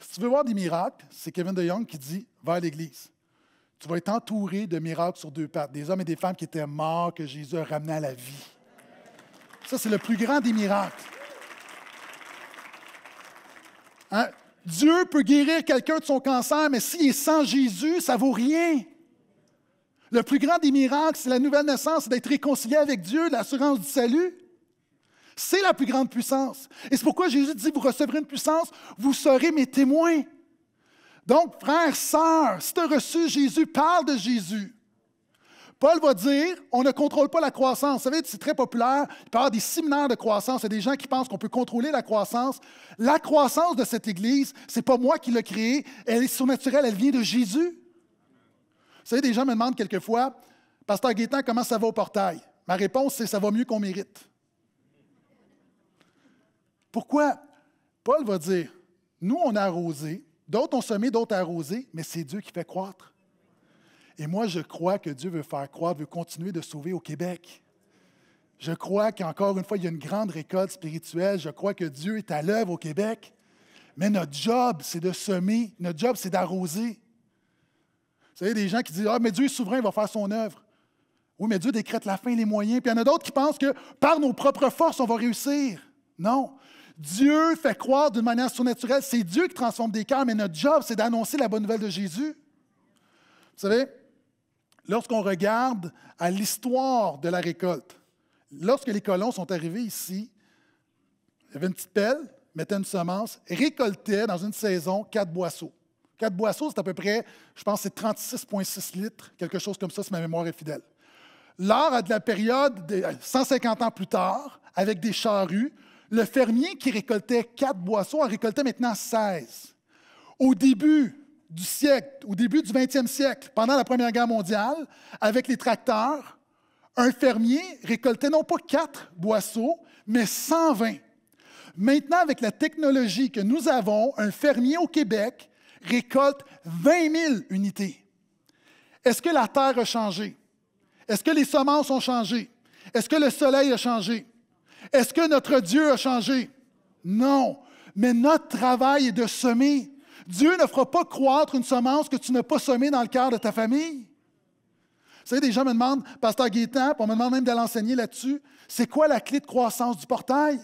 Si tu veux voir des miracles, c'est Kevin DeYoung qui dit vers l'Église. Tu vas être entouré de miracles sur deux pattes, des hommes et des femmes qui étaient morts, que Jésus a ramenés à la vie. Ça, c'est le plus grand des miracles. Hein? Dieu peut guérir quelqu'un de son cancer, mais s'il est sans Jésus, ça vaut rien. Le plus grand des miracles, c'est la nouvelle naissance, d'être réconcilié avec Dieu, l'assurance du salut. C'est la plus grande puissance. Et c'est pourquoi Jésus dit, vous recevrez une puissance, vous serez mes témoins. Donc, frères, sœurs, si tu as reçu Jésus, parle de Jésus. Paul va dire, on ne contrôle pas la croissance. Vous savez, c'est très populaire. Il avoir des séminaires de croissance. Il y a des gens qui pensent qu'on peut contrôler la croissance. La croissance de cette Église, c'est pas moi qui l'ai créée. Elle est surnaturelle. Elle vient de Jésus. Vous savez, des gens me demandent quelquefois, Pasteur Gaétan, comment ça va au portail? Ma réponse, c'est ça va mieux qu'on mérite. Pourquoi? Paul va dire, nous, on a arrosé, d'autres ont semé, d'autres ont arrosé, mais c'est Dieu qui fait croître. Et moi, je crois que Dieu veut faire croire, veut continuer de sauver au Québec. Je crois qu'encore une fois, il y a une grande récolte spirituelle. Je crois que Dieu est à l'œuvre au Québec. Mais notre job, c'est de semer. Notre job, c'est d'arroser. Vous savez, des gens qui disent Ah, mais Dieu est souverain, il va faire son œuvre. Oui, mais Dieu décrète la fin, et les moyens. Puis il y en a d'autres qui pensent que par nos propres forces, on va réussir. Non. Dieu fait croire d'une manière surnaturelle. C'est Dieu qui transforme des cœurs, mais notre job, c'est d'annoncer la bonne nouvelle de Jésus. Vous savez, lorsqu'on regarde à l'histoire de la récolte, lorsque les colons sont arrivés ici, il y avait une petite pelle, mettait une semence, récoltait dans une saison quatre boisseaux. Quatre boisseaux, c'est à peu près, je pense, c'est 36,6 litres, quelque chose comme ça, si ma mémoire est fidèle. Lors à de la période, de 150 euh, ans plus tard, avec des charrues, le fermier qui récoltait quatre boisseaux en récoltait maintenant 16. Au début, du siècle, au début du 20e siècle, pendant la Première Guerre mondiale, avec les tracteurs, un fermier récoltait non pas quatre boisseaux, mais 120. Maintenant, avec la technologie que nous avons, un fermier au Québec récolte 20 000 unités. Est-ce que la terre a changé? Est-ce que les semences ont changé? Est-ce que le soleil a changé? Est-ce que notre Dieu a changé? Non. Mais notre travail est de semer Dieu ne fera pas croître une semence que tu n'as pas semée dans le cœur de ta famille. Vous savez, des gens me demandent, Pasteur Gaétan, puis on me demande même d'aller enseigner là-dessus, c'est quoi la clé de croissance du portail?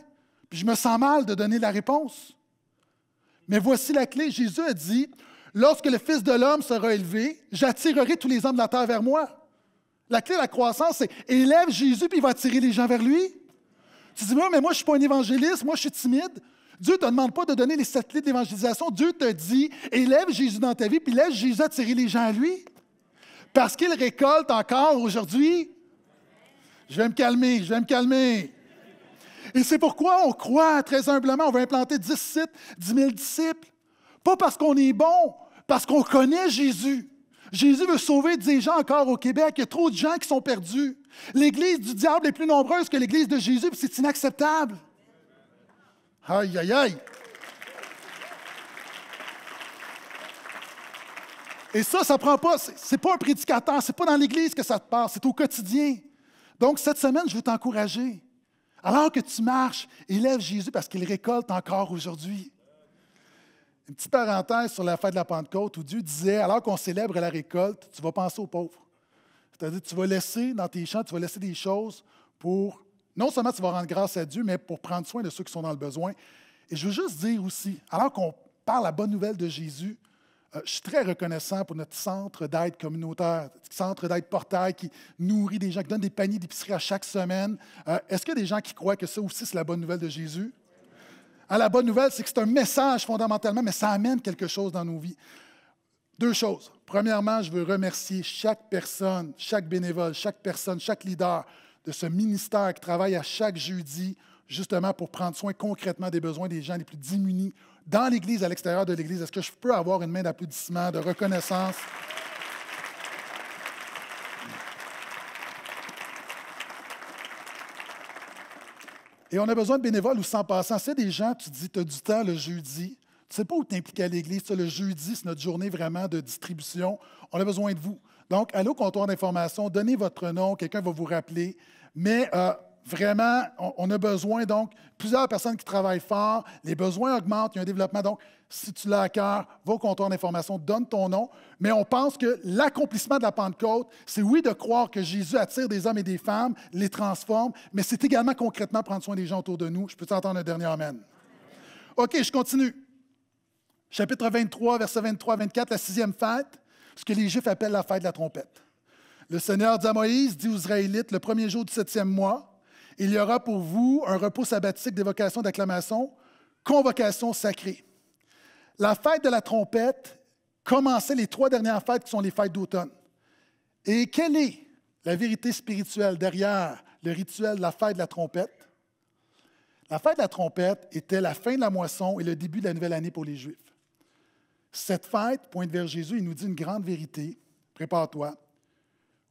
Puis je me sens mal de donner la réponse. Mais voici la clé. Jésus a dit, lorsque le Fils de l'homme sera élevé, j'attirerai tous les hommes de la terre vers moi. La clé de la croissance, c'est élève Jésus, puis il va attirer les gens vers lui. Tu dis, mais moi, je ne suis pas un évangéliste, moi, je suis timide. Dieu ne te demande pas de donner les satellites d'évangélisation. Dieu te dit, élève Jésus dans ta vie, puis laisse Jésus attirer les gens à lui. Parce qu'il récolte encore aujourd'hui. Je vais me calmer, je vais me calmer. Et c'est pourquoi on croit très humblement, on va implanter 10 sites, 10 000 disciples. Pas parce qu'on est bon, parce qu'on connaît Jésus. Jésus veut sauver des gens encore au Québec. Il y a trop de gens qui sont perdus. L'Église du diable est plus nombreuse que l'Église de Jésus, puis c'est inacceptable. Aïe, aïe, aïe. Et ça, ça prend pas, c'est pas un prédicateur, c'est pas dans l'église que ça te passe, c'est au quotidien. Donc, cette semaine, je veux t'encourager. Alors que tu marches, élève Jésus parce qu'il récolte encore aujourd'hui. Une petite parenthèse sur la fête de la Pentecôte où Dieu disait, alors qu'on célèbre la récolte, tu vas penser aux pauvres. C'est-à-dire, tu vas laisser dans tes champs, tu vas laisser des choses pour non seulement tu vas rendre grâce à Dieu, mais pour prendre soin de ceux qui sont dans le besoin. Et je veux juste dire aussi, alors qu'on parle la bonne nouvelle de Jésus, euh, je suis très reconnaissant pour notre centre d'aide communautaire, centre d'aide portail qui nourrit des gens, qui donne des paniers d'épicerie à chaque semaine. Euh, est-ce qu'il y a des gens qui croient que ça aussi, c'est la bonne nouvelle de Jésus? Hein, la bonne nouvelle, c'est que c'est un message fondamentalement, mais ça amène quelque chose dans nos vies. Deux choses. Premièrement, je veux remercier chaque personne, chaque bénévole, chaque personne, chaque leader, de ce ministère qui travaille à chaque jeudi, justement pour prendre soin concrètement des besoins des gens les plus démunis dans l'Église, à l'extérieur de l'Église. Est-ce que je peux avoir une main d'applaudissement, de reconnaissance? Et on a besoin de bénévoles ou sans passant. C'est des gens, tu dis, tu as du temps le jeudi. Tu ne sais pas où t'impliquer à l'Église. Le jeudi, c'est notre journée vraiment de distribution. On a besoin de vous. Donc, allez au comptoir d'information, donnez votre nom, quelqu'un va vous rappeler. Mais euh, vraiment, on, a besoin, donc, plusieurs personnes qui travaillent fort, les besoins augmentent, il y a un développement. Donc, si tu l'as à cœur, va au comptoir d'information, donne ton nom. Mais on pense que l'accomplissement de la Pentecôte, c'est oui de croire que Jésus attire des hommes et des femmes, les transforme, mais c'est également concrètement prendre soin des gens autour de nous. Je peux t'entendre un dernier Amen. OK, je continue. Chapitre 23, verset 23 24, la sixième fête ce que les Juifs appellent la fête de la trompette. Le Seigneur dit à Moïse, dit aux Israélites, le premier jour du septième mois, il y aura pour vous un repos sabbatique d'évocation, d'acclamation, convocation sacrée. La fête de la trompette commençait les trois dernières fêtes qui sont les fêtes d'automne. Et quelle est la vérité spirituelle derrière le rituel de la fête de la trompette? La fête de la trompette était la fin de la moisson et le début de la nouvelle année pour les Juifs. Cette fête pointe vers Jésus, il nous dit une grande vérité. Prépare-toi.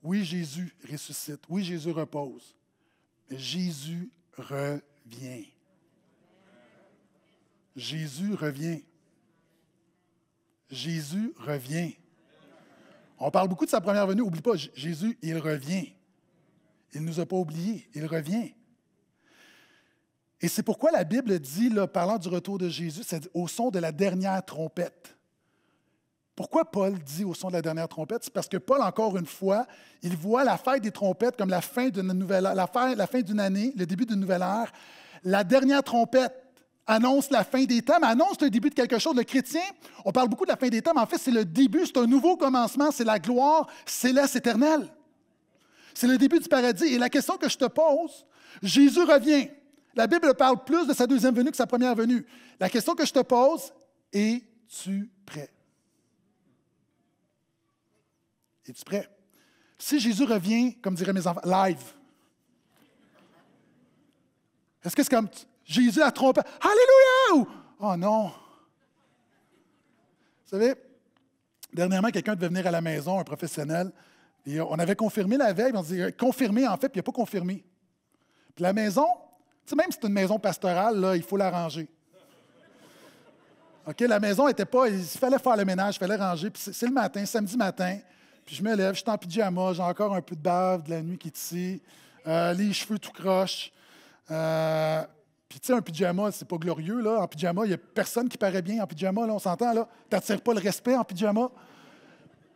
Oui, Jésus ressuscite. Oui, Jésus repose. Jésus revient. Jésus revient. Jésus revient. On parle beaucoup de sa première venue. Oublie pas, Jésus, il revient. Il ne nous a pas oubliés. Il revient. Et c'est pourquoi la Bible dit, parlant du retour de Jésus, c'est au son de la dernière trompette. Pourquoi Paul dit au son de la dernière trompette? C'est parce que Paul, encore une fois, il voit la fin des trompettes comme la fin d'une nouvelle, d'une année, le début d'une nouvelle ère. La dernière trompette annonce la fin des temps, mais annonce le début de quelque chose. Le chrétien, on parle beaucoup de la fin des temps, mais en fait, c'est le début, c'est un nouveau commencement, c'est la gloire céleste éternelle. C'est le début du paradis. Et la question que je te pose, Jésus revient. La Bible parle plus de sa deuxième venue que sa première venue. La question que je te pose, es-tu prêt? Es-tu prêt? Si Jésus revient, comme diraient mes enfants, live. Est-ce que c'est comme Jésus a trompé? Alléluia! oh non! Vous savez, dernièrement, quelqu'un devait venir à la maison, un professionnel, et on avait confirmé la veille, on disait confirmé en fait, puis il n'a pas confirmé. Puis la maison, tu sais, même si c'est une maison pastorale, là, il faut la ranger. OK, la maison n'était pas, il fallait faire le ménage, il fallait ranger, puis c'est le matin, samedi matin je me lève, je suis en pyjama, j'ai encore un peu de bave de la nuit qui tient, euh, les cheveux tout croche. Euh, puis tu sais, un pyjama, c'est pas glorieux, là. En pyjama, il n'y a personne qui paraît bien en pyjama, là, on s'entend, là. tu n'attires pas le respect en pyjama.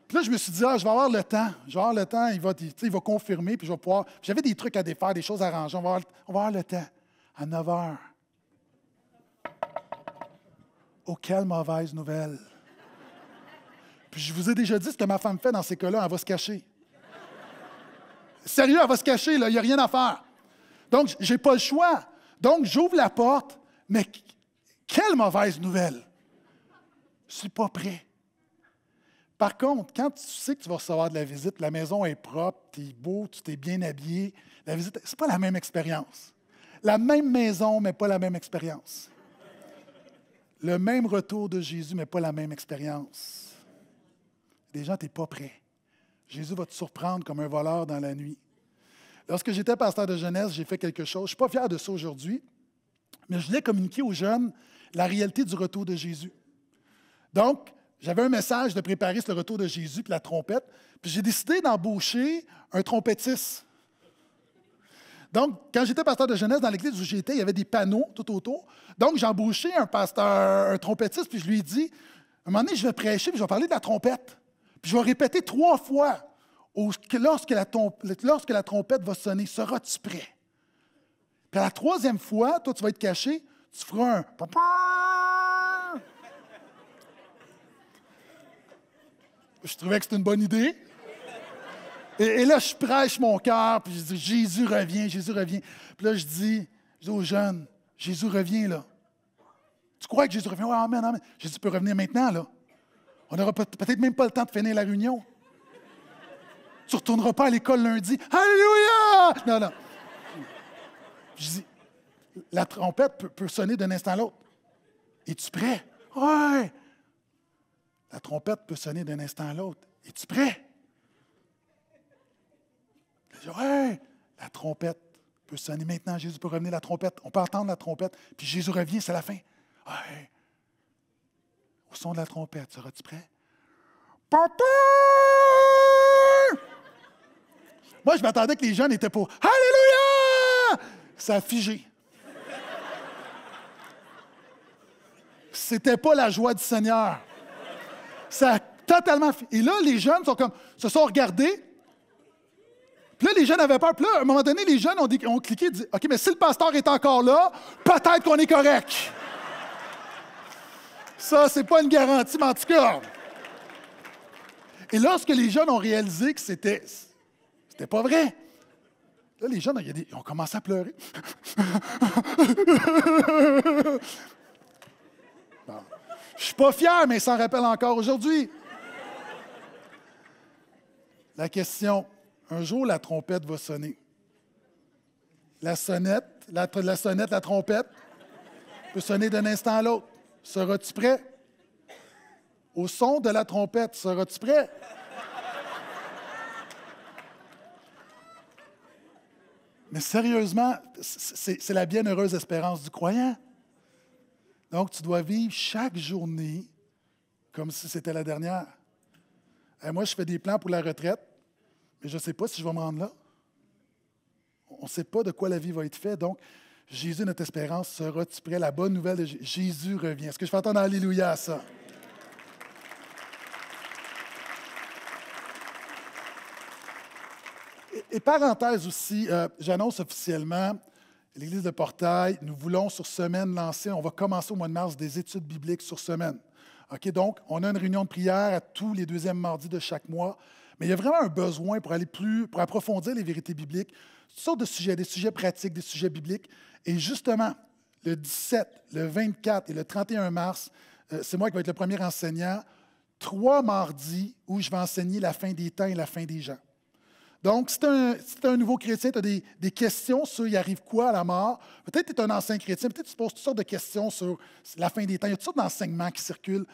Puis là, je me suis dit, ah, je vais avoir le temps. Je vais avoir le temps, il va, va confirmer, puis je vais pouvoir. J'avais des trucs à défaire, des choses à ranger. On va avoir, le temps. À 9 h Oh, quelle mauvaise nouvelle! je vous ai déjà dit ce que ma femme fait dans ces cas-là, elle va se cacher. Sérieux, elle va se cacher, là, il n'y a rien à faire. Donc, j'ai pas le choix. Donc, j'ouvre la porte, mais quelle mauvaise nouvelle! Je suis pas prêt. Par contre, quand tu sais que tu vas recevoir de la visite, la maison est propre, tu es beau, tu t'es bien habillé, la visite, c'est pas la même expérience. La même maison, mais pas la même expérience. Le même retour de Jésus, mais pas la même expérience Déjà, tu n'es pas prêt. Jésus va te surprendre comme un voleur dans la nuit. Lorsque j'étais pasteur de jeunesse, j'ai fait quelque chose. Je ne suis pas fier de ça aujourd'hui, mais je voulais communiquer aux jeunes la réalité du retour de Jésus. Donc, j'avais un message de préparer sur le retour de Jésus puis la trompette, puis j'ai décidé d'embaucher un trompettiste. Donc, quand j'étais pasteur de jeunesse dans l'église où j'étais, il y avait des panneaux tout autour. Donc, j'ai embauché un pasteur, un trompettiste, puis je lui ai dit, à un moment donné, je vais prêcher, puis je vais parler de la trompette je vais répéter trois fois lorsque la, trompette va sonner, seras-tu prêt? Puis la troisième fois, toi, tu vas être caché, tu feras un. Je trouvais que c'était une bonne idée. Et, là, je prêche mon cœur, puis je dis Jésus revient, Jésus revient. Puis là, je dis, aux jeunes Jésus revient, là. Tu crois que Jésus revient? Oui, amen, amen. Jésus peut revenir maintenant, là. On n'aura peut-être même pas le temps de finir la réunion. Tu ne retourneras pas à l'école lundi. Alléluia! Non, non. Je dis, la trompette peut, sonner d'un instant à l'autre. Es-tu prêt? Oui. La trompette peut sonner d'un instant à l'autre. Es-tu prêt? Je ouais! La trompette peut sonner maintenant. Jésus peut revenir. La trompette, on peut entendre la trompette. Puis Jésus revient, c'est la fin. Ouais! son de la trompette. Seras-tu prêt? Papa! Moi, je m'attendais que les jeunes étaient pour Alléluia! Ça a figé. C'était pas la joie du Seigneur. Ça a totalement figé. Et là, les jeunes sont comme, se sont regardés. Puis là, les jeunes avaient peur. Puis là, à un moment donné, les jeunes ont, dit, ont cliqué et dit OK, mais si le pasteur est encore là, peut-être qu'on est correct. Ça, c'est pas une garantie, mais Et lorsque les jeunes ont réalisé que c'était, c'était pas vrai, là, les jeunes ils ont commencé à pleurer. Je Je suis pas fier, mais ils s'en rappellent encore aujourd'hui. La question, un jour, la trompette va sonner. La sonnette, la sonnette, la trompette peut sonner d'un instant à l'autre. Seras-tu prêt? Au son de la trompette, seras-tu prêt? Mais sérieusement, c'est la bienheureuse espérance du croyant. Donc, tu dois vivre chaque journée comme si c'était la dernière. Et moi, je fais des plans pour la retraite, mais je ne sais pas si je vais me rendre là. On ne sait pas de quoi la vie va être faite. Donc, Jésus, notre espérance, sera-tu prêt? La bonne nouvelle de Jésus revient. Est-ce que je fais entendre Alléluia à ça? Et, parenthèse aussi, euh, j'annonce officiellement l'Église de Portail, nous voulons sur semaine lancer, on va commencer au mois de mars des études bibliques sur semaine. OK, donc on a une réunion de prière à tous les deuxièmes mardis de chaque mois. Mais il y a vraiment un besoin pour aller plus, pour approfondir les vérités bibliques, toutes sortes de sujets, des sujets pratiques, des sujets bibliques. Et justement, le 17, le 24 et le 31 mars, euh, c'est moi qui vais être le premier enseignant, trois mardis où je vais enseigner la fin des temps et la fin des gens. Donc, si tu es, un nouveau chrétien, tu as des, questions sur il arrive quoi à la mort. Peut-être que tu es un ancien chrétien, peut-être que tu te poses toutes sortes de questions sur la fin des temps. Il y a toutes sortes d'enseignements qui circulent.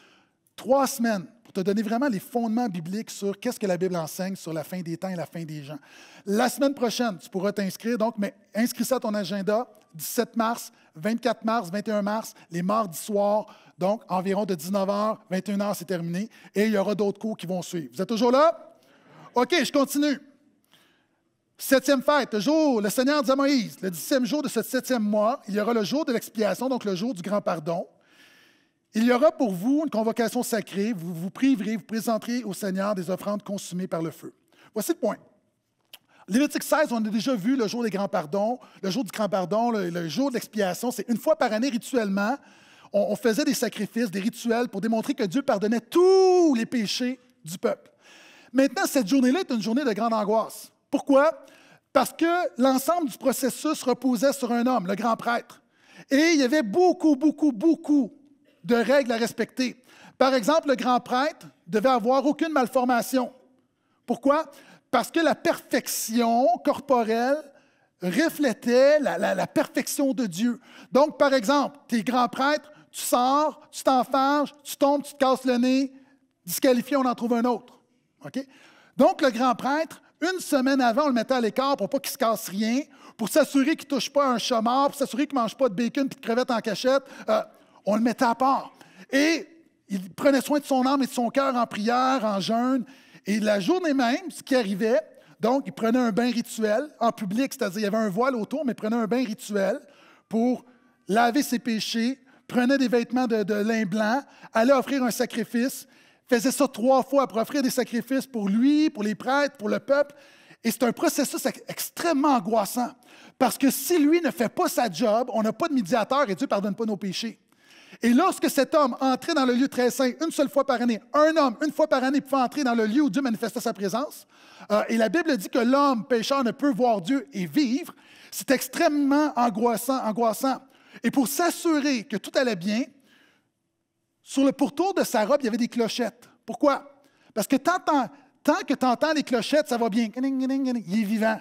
Trois semaines, pour te donner vraiment les fondements bibliques sur qu'est-ce que la Bible enseigne sur la fin des temps et la fin des gens. La semaine prochaine, tu pourras t'inscrire, donc, mais inscris ça à ton agenda, 17 mars, 24 mars, 21 mars, les mardis soirs, donc environ de 19h, 21h, c'est terminé, et il y aura d'autres cours qui vont suivre. Vous êtes toujours là? OK, je continue. Septième fête, toujours, jour, le Seigneur dit à Moïse, le dixième jour de ce septième mois, il y aura le jour de l'expiation, donc le jour du grand pardon. Il y aura pour vous une convocation sacrée, vous vous priverez, vous présenterez au Seigneur des offrandes consumées par le feu. Voici le point. Lévitique 16, on a déjà vu le jour des grands pardons, le jour du grand pardon, le, jour de l'expiation. C'est une fois par année rituellement, on faisait des sacrifices, des rituels pour démontrer que Dieu pardonnait tous les péchés du peuple. Maintenant, cette journée-là est une journée de grande angoisse. Pourquoi? Parce que l'ensemble du processus reposait sur un homme, le grand prêtre. Et il y avait beaucoup, beaucoup, beaucoup de règles à respecter. Par exemple, le grand prêtre devait avoir aucune malformation. Pourquoi? Parce que la perfection corporelle reflétait la, perfection de Dieu. Donc, par exemple, tes grands prêtres, tu sors, tu t'enfarges, tu tombes, tu te casses le nez, disqualifié, on en trouve un autre. Ok Donc, le grand prêtre, une semaine avant, on le mettait à l'écart pour pas qu'il se casse rien, pour s'assurer qu'il ne touche pas un chômeur, pour s'assurer qu'il ne mange pas de bacon et de crevettes en cachette. Euh, on le mettait à part. Et il prenait soin de son âme et de son cœur en prière, en jeûne. Et la journée même, ce qui arrivait, donc, il prenait un bain rituel en public, c'est-à-dire il y avait un voile autour, mais il prenait un bain rituel pour laver ses péchés, prenait des vêtements de, lin blanc, allait offrir un sacrifice, faisait ça trois fois pour offrir des sacrifices pour lui, pour les prêtres, pour le peuple. Et c'est un processus extrêmement angoissant. Parce que si lui ne fait pas sa job, on n'a pas de médiateur et Dieu ne pardonne pas nos péchés. Et lorsque cet homme entrait dans le lieu très saint une seule fois par année, un homme une fois par année pouvait entrer dans le lieu où Dieu manifestait sa présence, euh, et la Bible dit que l'homme pécheur ne peut voir Dieu et vivre, c'est extrêmement angoissant, angoissant. Et pour s'assurer que tout allait bien, sur le pourtour de sa robe, il y avait des clochettes. Pourquoi? Parce que tant que tu entends les clochettes, ça va bien. Il est vivant.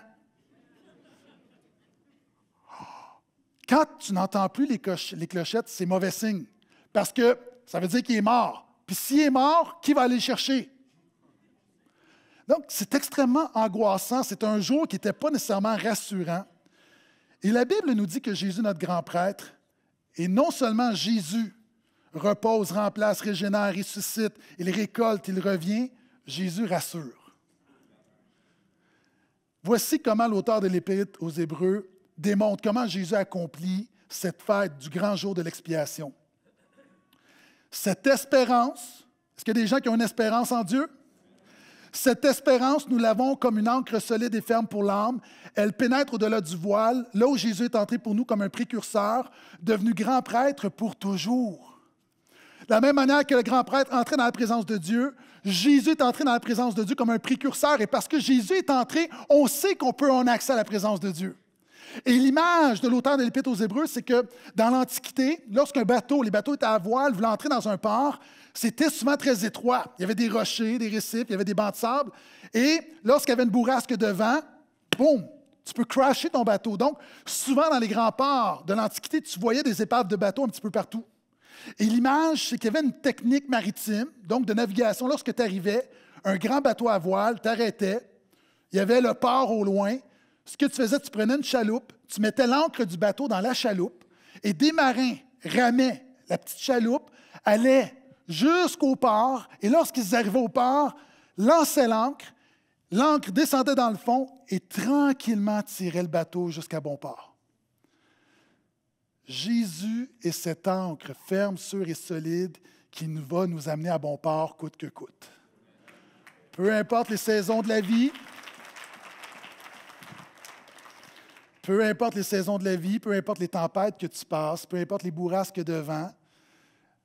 Quand tu n'entends plus les, les clochettes, c'est mauvais signe. Parce que ça veut dire qu'il est mort. Puis s'il est mort, qui va aller le chercher? Donc, c'est extrêmement angoissant. C'est un jour qui n'était pas nécessairement rassurant. Et la Bible nous dit que Jésus, notre grand prêtre, et non seulement Jésus repose, remplace, régénère, ressuscite, il récolte, il revient, Jésus rassure. Voici comment l'auteur de l'Épître aux Hébreux démontre comment Jésus accomplit cette fête du grand jour de l'expiation. Cette espérance, est-ce qu'il y a des gens qui ont une espérance en Dieu? Cette espérance, nous l'avons comme une encre solide et ferme pour l'âme. Elle pénètre au-delà du voile, là où Jésus est entré pour nous comme un précurseur, devenu grand prêtre pour toujours. De la même manière que le grand prêtre entrait dans la présence de Dieu, Jésus est entré dans la présence de Dieu comme un précurseur. Et parce que Jésus est entré, on sait qu'on peut en accès à la présence de Dieu. Et l'image de l'auteur de l'Épître aux Hébreux, c'est que dans l'Antiquité, lorsqu'un bateau, les bateaux étaient à voile, voulaient entrer dans un port, c'était souvent très étroit. Il y avait des rochers, des récifs, il y avait des bancs de sable. Et lorsqu'il y avait une bourrasque de vent, boum, tu peux crasher ton bateau. Donc, souvent dans les grands ports de l'Antiquité, tu voyais des épaves de bateaux un petit peu partout. Et l'image, c'est qu'il y avait une technique maritime, donc de navigation. Lorsque tu arrivais, un grand bateau à voile t'arrêtait, il y avait le port au loin, ce que tu faisais, tu prenais une chaloupe, tu mettais l'ancre du bateau dans la chaloupe, et des marins ramaient la petite chaloupe, allaient jusqu'au port, et lorsqu'ils arrivaient au port, lançaient l'ancre, l'ancre descendait dans le fond et tranquillement tirait le bateau jusqu'à bon port. Jésus est cette ancre ferme, sûre et solide qui nous va nous amener à bon port coûte que coûte. Peu importe les saisons de la vie, Peu importe les saisons de la vie, peu importe les tempêtes que tu passes, peu importe les bourrasques de vent,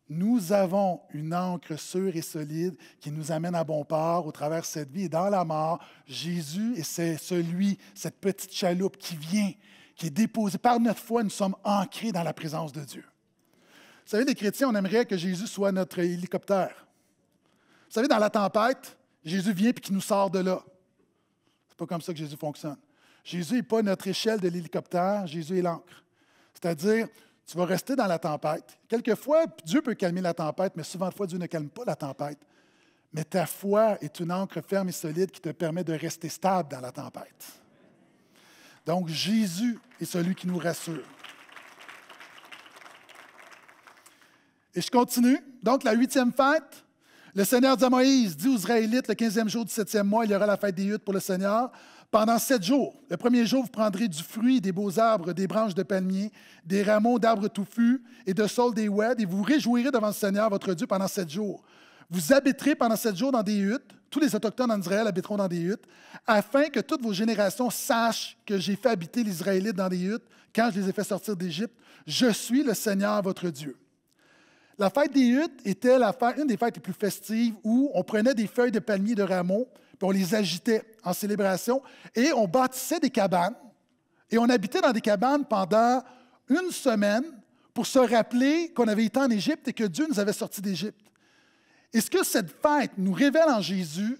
nous avons une ancre sûre et solide qui nous amène à bon port au travers de cette vie et dans la mort. Jésus, et c'est celui, cette petite chaloupe qui vient, qui est déposée. Par notre foi, nous sommes ancrés dans la présence de Dieu. Vous savez, les chrétiens, on aimerait que Jésus soit notre hélicoptère. Vous savez, dans la tempête, Jésus vient et qui nous sort de là. C'est pas comme ça que Jésus fonctionne. Jésus n'est pas notre échelle de l'hélicoptère, Jésus est l'encre. C'est-à-dire, tu vas rester dans la tempête. Quelquefois, Dieu peut calmer la tempête, mais souvent fois, Dieu ne calme pas la tempête. Mais ta foi est une encre ferme et solide qui te permet de rester stable dans la tempête. Donc, Jésus est celui qui nous rassure. Et je continue. Donc, la huitième fête, le Seigneur dit à Moïse, dit aux Israélites, le quinzième jour du septième mois, il y aura la fête des huttes pour le Seigneur. Pendant sept jours, le premier jour, vous prendrez du fruit des beaux arbres, des branches de palmiers, des rameaux d'arbres touffus et de saules des ouèdes, et vous réjouirez devant le Seigneur, votre Dieu, pendant sept jours. Vous habiterez pendant sept jours dans des huttes. Tous les Autochtones en Israël habiteront dans des huttes, afin que toutes vos générations sachent que j'ai fait habiter les Israélites dans des huttes quand je les ai fait sortir d'Égypte. Je suis le Seigneur, votre Dieu. La fête des huttes était la une des fêtes les plus festives où on prenait des feuilles de palmiers de rameaux on les agitait en célébration, et on bâtissait des cabanes, et on habitait dans des cabanes pendant une semaine pour se rappeler qu'on avait été en Égypte et que Dieu nous avait sortis d'Égypte. Et ce que cette fête nous révèle en Jésus,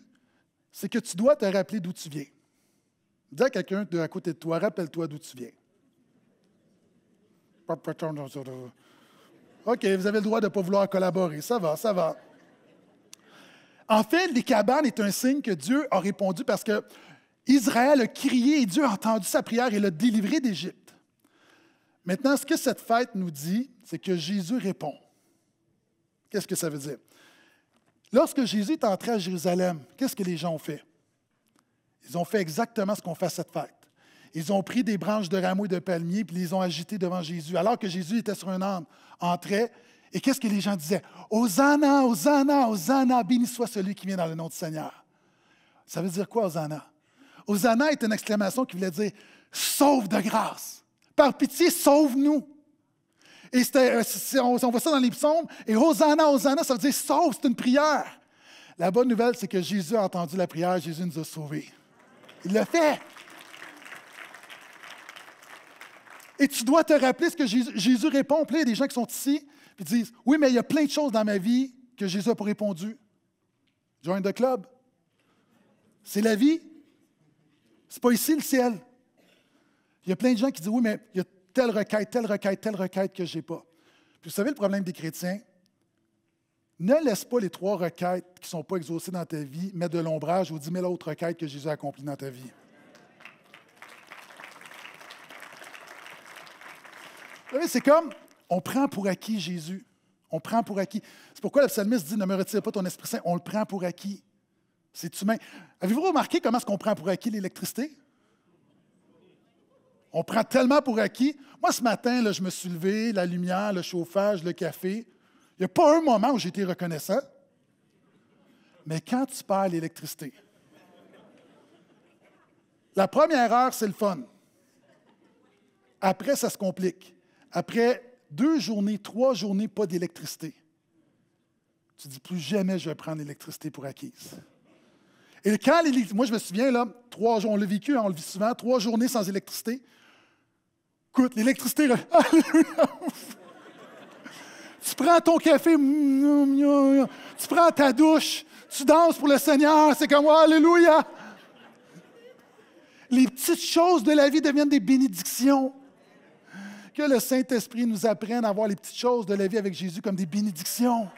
c'est que tu dois te rappeler d'où tu viens. Dis à quelqu'un de à côté de toi, rappelle-toi d'où tu viens. OK, vous avez le droit de ne pas vouloir collaborer. Ça va, ça va. En fait, les cabanes est un signe que Dieu a répondu parce que Israël a crié et Dieu a entendu sa prière et l'a délivré d'Égypte. Maintenant, ce que cette fête nous dit, c'est que Jésus répond. Qu'est-ce que ça veut dire? Lorsque Jésus est entré à Jérusalem, qu'est-ce que les gens ont fait? Ils ont fait exactement ce qu'on fait à cette fête. Ils ont pris des branches de rameaux et de palmiers, puis les ont agitées devant Jésus. Alors que Jésus était sur un arbre, entrait, et qu'est-ce que les gens disaient? Hosanna, Hosanna, Hosanna, béni soit celui qui vient dans le nom du Seigneur. Ça veut dire quoi, Hosanna? Hosanna est une exclamation qui voulait dire Sauve de grâce. Par pitié, sauve-nous. Et euh, on, voit ça dans les psaumes. Et Hosanna, Hosanna, ça veut dire sauve, c'est une prière. La bonne nouvelle, c'est que Jésus a entendu la prière, Jésus nous a sauvés. Il l'a fait. Et tu dois te rappeler ce que Jésus, répond. Plein des gens qui sont ici, ils disent Oui, mais il y a plein de choses dans ma vie que Jésus a pas répondu. Join the club. C'est la vie. C'est pas ici le ciel. Il y a plein de gens qui disent Oui, mais il y a telle requête, telle requête, telle requête que je n'ai pas. Puis vous savez le problème des chrétiens? Ne laisse pas les trois requêtes qui ne sont pas exaucées dans ta vie mettre de l'ombrage aux dix mille autres requêtes que Jésus a accomplies dans ta vie. Vous savez, c'est comme on prend pour acquis Jésus. On prend pour acquis. C'est pourquoi le psalmiste dit Ne me retire pas ton Esprit Saint. On le prend pour acquis. C'est humain. Avez-vous remarqué comment est-ce qu'on prend pour acquis l'électricité? On prend tellement pour acquis. Moi, ce matin, je me suis levé, la lumière, le chauffage, le café. Il n'y a pas un moment où j'ai été reconnaissant. Mais quand tu perds l'électricité, la première heure, c'est le fun. Après, ça se complique. Après, deux journées, trois journées, pas d'électricité. Tu dis plus jamais je vais prendre l'électricité pour acquise. Et quand l'électricité, moi je me souviens, là, trois jours, on l'a vécu, hein, on le vit souvent, trois journées sans électricité. Écoute, l'électricité, tu prends ton café, mm, mm, mm, tu prends ta douche, tu danses pour le Seigneur, c'est comme Alléluia. Les petites choses de la vie deviennent des bénédictions. Que le Saint-Esprit nous apprenne à voir les petites choses de la vie avec Jésus comme des bénédictions.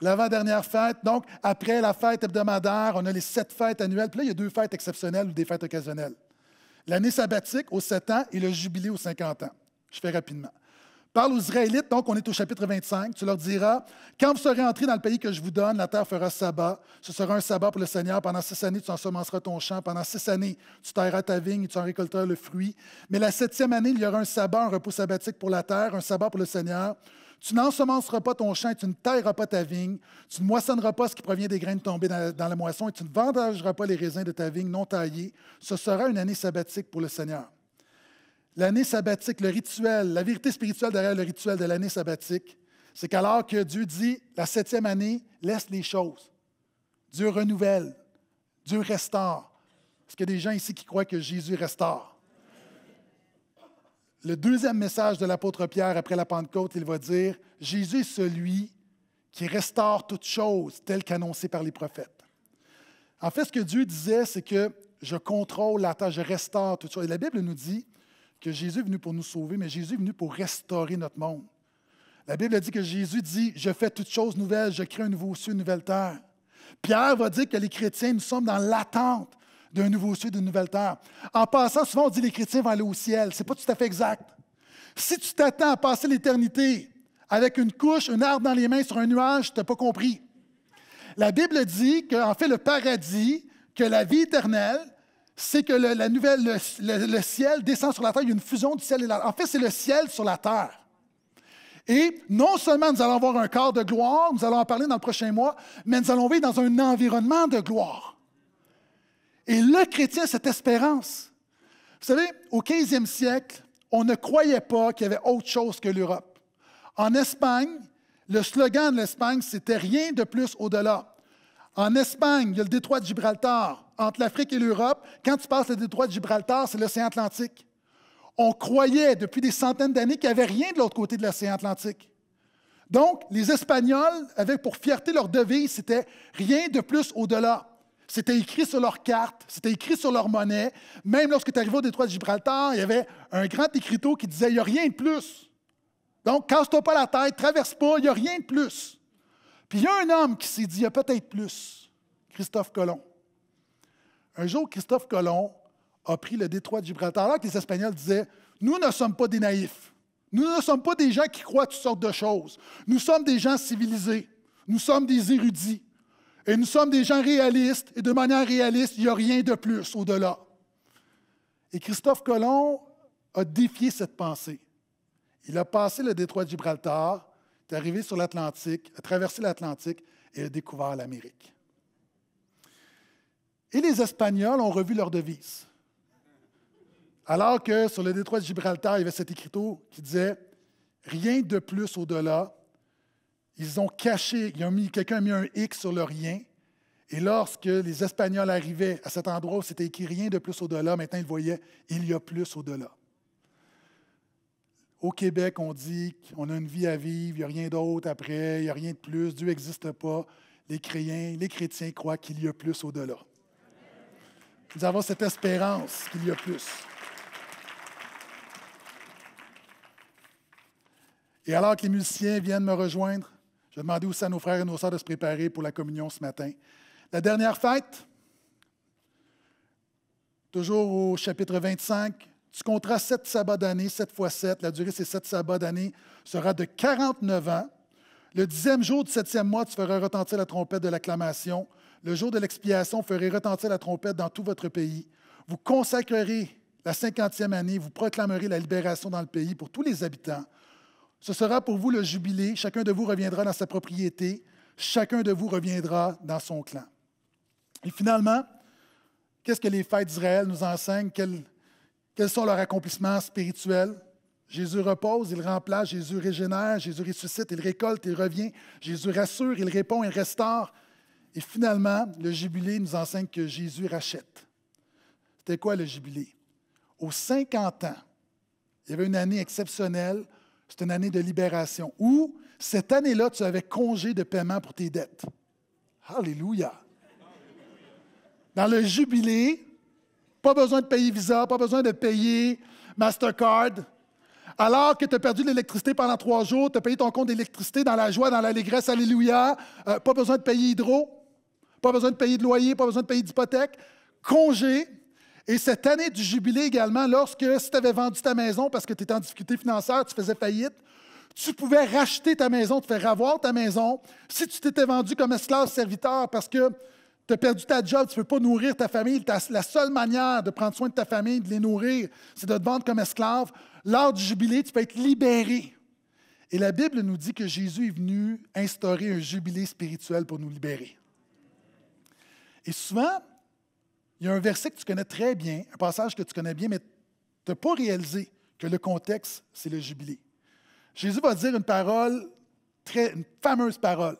L'avant-dernière fête, donc après la fête hebdomadaire, on a les sept fêtes annuelles. Puis là, il y a deux fêtes exceptionnelles ou des fêtes occasionnelles. L'année sabbatique aux sept ans et le jubilé aux cinquante ans. Je fais rapidement. Parle aux Israélites, donc on est au chapitre 25, tu leur diras, quand vous serez entrés dans le pays que je vous donne, la terre fera sabbat. Ce sera un sabbat pour le Seigneur. Pendant six années, tu ensemenceras ton champ. Pendant six années, tu tailleras ta vigne et tu en récolteras le fruit. Mais la septième année, il y aura un sabbat, un repos sabbatique pour la terre, un sabbat pour le Seigneur. Tu n'ensemenceras pas ton champ et tu ne tailleras pas ta vigne. Tu ne moissonneras pas ce qui provient des graines tombées dans la, dans la moisson et tu ne vendageras pas les raisins de ta vigne non taillés. Ce sera une année sabbatique pour le Seigneur l'année sabbatique, le rituel, la vérité spirituelle derrière le rituel de l'année sabbatique, c'est qu'alors que Dieu dit la septième année, laisse les choses. Dieu renouvelle, Dieu restaure. Est-ce qu'il y a des gens ici qui croient que Jésus restaure? Le deuxième message de l'apôtre Pierre après la Pentecôte, il va dire Jésus est celui qui restaure toutes choses telles qu'annoncées par les prophètes. En fait, ce que Dieu disait, c'est que je contrôle la je restaure toutes choses. Et la Bible nous dit que Jésus est venu pour nous sauver, mais Jésus est venu pour restaurer notre monde. La Bible dit que Jésus dit Je fais toutes choses nouvelles, je crée un nouveau ciel, une nouvelle terre. Pierre va dire que les chrétiens, nous sommes dans l'attente d'un nouveau ciel, d'une nouvelle terre. En passant, souvent on dit les chrétiens vont aller au ciel. Ce n'est pas tout à fait exact. Si tu t'attends à passer l'éternité avec une couche, un arbre dans les mains sur un nuage, tu n'as pas compris. La Bible dit qu'en fait, le paradis, que la vie éternelle, c'est que le, la nouvelle, le, ciel descend sur la terre. Il y a une fusion du ciel et de la terre. En fait, c'est le ciel sur la terre. Et non seulement nous allons avoir un corps de gloire, nous allons en parler dans le prochain mois, mais nous allons vivre dans un environnement de gloire. Et le chrétien, cette espérance. Vous savez, au 15e siècle, on ne croyait pas qu'il y avait autre chose que l'Europe. En Espagne, le slogan de l'Espagne, c'était rien de plus au-delà. En Espagne, il y a le détroit de Gibraltar entre l'Afrique et l'Europe, quand tu passes le détroit de Gibraltar, c'est l'océan Atlantique. On croyait depuis des centaines d'années qu'il n'y avait rien de l'autre côté de l'océan Atlantique. Donc, les Espagnols avaient pour fierté leur devise, c'était rien de plus au-delà. C'était écrit sur leur carte, c'était écrit sur leur monnaie. Même lorsque tu arrivais au détroit de Gibraltar, il y avait un grand écriteau qui disait, il n'y a rien de plus. Donc, casse-toi pas la tête, traverse pas, il n'y a rien de plus. Puis il y a un homme qui s'est dit, il y a peut-être plus, Christophe Colomb. Un jour, Christophe Colomb a pris le détroit de Gibraltar, alors que les Espagnols disaient Nous ne sommes pas des naïfs. Nous ne sommes pas des gens qui croient toutes sortes de choses. Nous sommes des gens civilisés. Nous sommes des érudits. Et nous sommes des gens réalistes. Et de manière réaliste, il n'y a rien de plus au-delà. Et Christophe Colomb a défié cette pensée. Il a passé le détroit de Gibraltar, est arrivé sur l'Atlantique, a traversé l'Atlantique et a découvert l'Amérique. Et les Espagnols ont revu leur devise. Alors que sur le détroit de Gibraltar, il y avait cet écriteau qui disait Rien de plus au-delà. Ils ont caché, quelqu'un a mis un X sur le rien. Et lorsque les Espagnols arrivaient à cet endroit où c'était écrit rien de plus au-delà, maintenant ils voyaient il y a plus au-delà. Au Québec, on dit qu'on a une vie à vivre, il n'y a rien d'autre après, il n'y a rien de plus, Dieu n'existe pas. Les chrétiens, les chrétiens croient qu'il y a plus au-delà. Nous avons cette espérance qu'il y a plus. Et alors que les musiciens viennent me rejoindre, je demandais aussi à nos frères et nos sœurs de se préparer pour la communion ce matin. La dernière fête, toujours au chapitre 25, tu compteras sept sabbats d'année, sept fois sept. La durée de ces sept sabbats d'année sera de 49 ans. Le dixième jour du septième mois, tu feras retentir la trompette de l'acclamation. Le jour de l'expiation, vous ferez retentir la trompette dans tout votre pays. Vous consacrerez la cinquantième année, vous proclamerez la libération dans le pays pour tous les habitants. Ce sera pour vous le jubilé. Chacun de vous reviendra dans sa propriété. Chacun de vous reviendra dans son clan. Et finalement, qu'est-ce que les fêtes d'Israël nous enseignent? quels sont leurs accomplissements spirituels? Jésus repose, il remplace, Jésus régénère, Jésus ressuscite, il récolte, il revient, Jésus rassure, il répond, il restaure, et finalement, le jubilé nous enseigne que Jésus rachète. C'était quoi le jubilé? Aux 50 ans, il y avait une année exceptionnelle, c'est une année de libération, où cette année-là, tu avais congé de paiement pour tes dettes. Alléluia! Dans le jubilé, pas besoin de payer Visa, pas besoin de payer Mastercard. Alors que tu as perdu l'électricité pendant trois jours, tu as payé ton compte d'électricité dans la joie, dans l'allégresse, alléluia, euh, pas besoin de payer Hydro pas besoin de payer de loyer, pas besoin de payer d'hypothèque, congé. Et cette année du jubilé également, lorsque si tu avais vendu ta maison parce que tu étais en difficulté financière, tu faisais faillite, tu pouvais racheter ta maison, te faire avoir ta maison. Si tu t'étais vendu comme esclave serviteur parce que tu as perdu ta job, tu ne peux pas nourrir ta famille, la seule manière de prendre soin de ta famille, de les nourrir, c'est de te vendre comme esclave. Lors du jubilé, tu peux être libéré. Et la Bible nous dit que Jésus est venu instaurer un jubilé spirituel pour nous libérer. Et souvent, il y a un verset que tu connais très bien, un passage que tu connais bien, mais tu n'as pas réalisé que le contexte, c'est le jubilé. Jésus va dire une parole, très, une fameuse parole.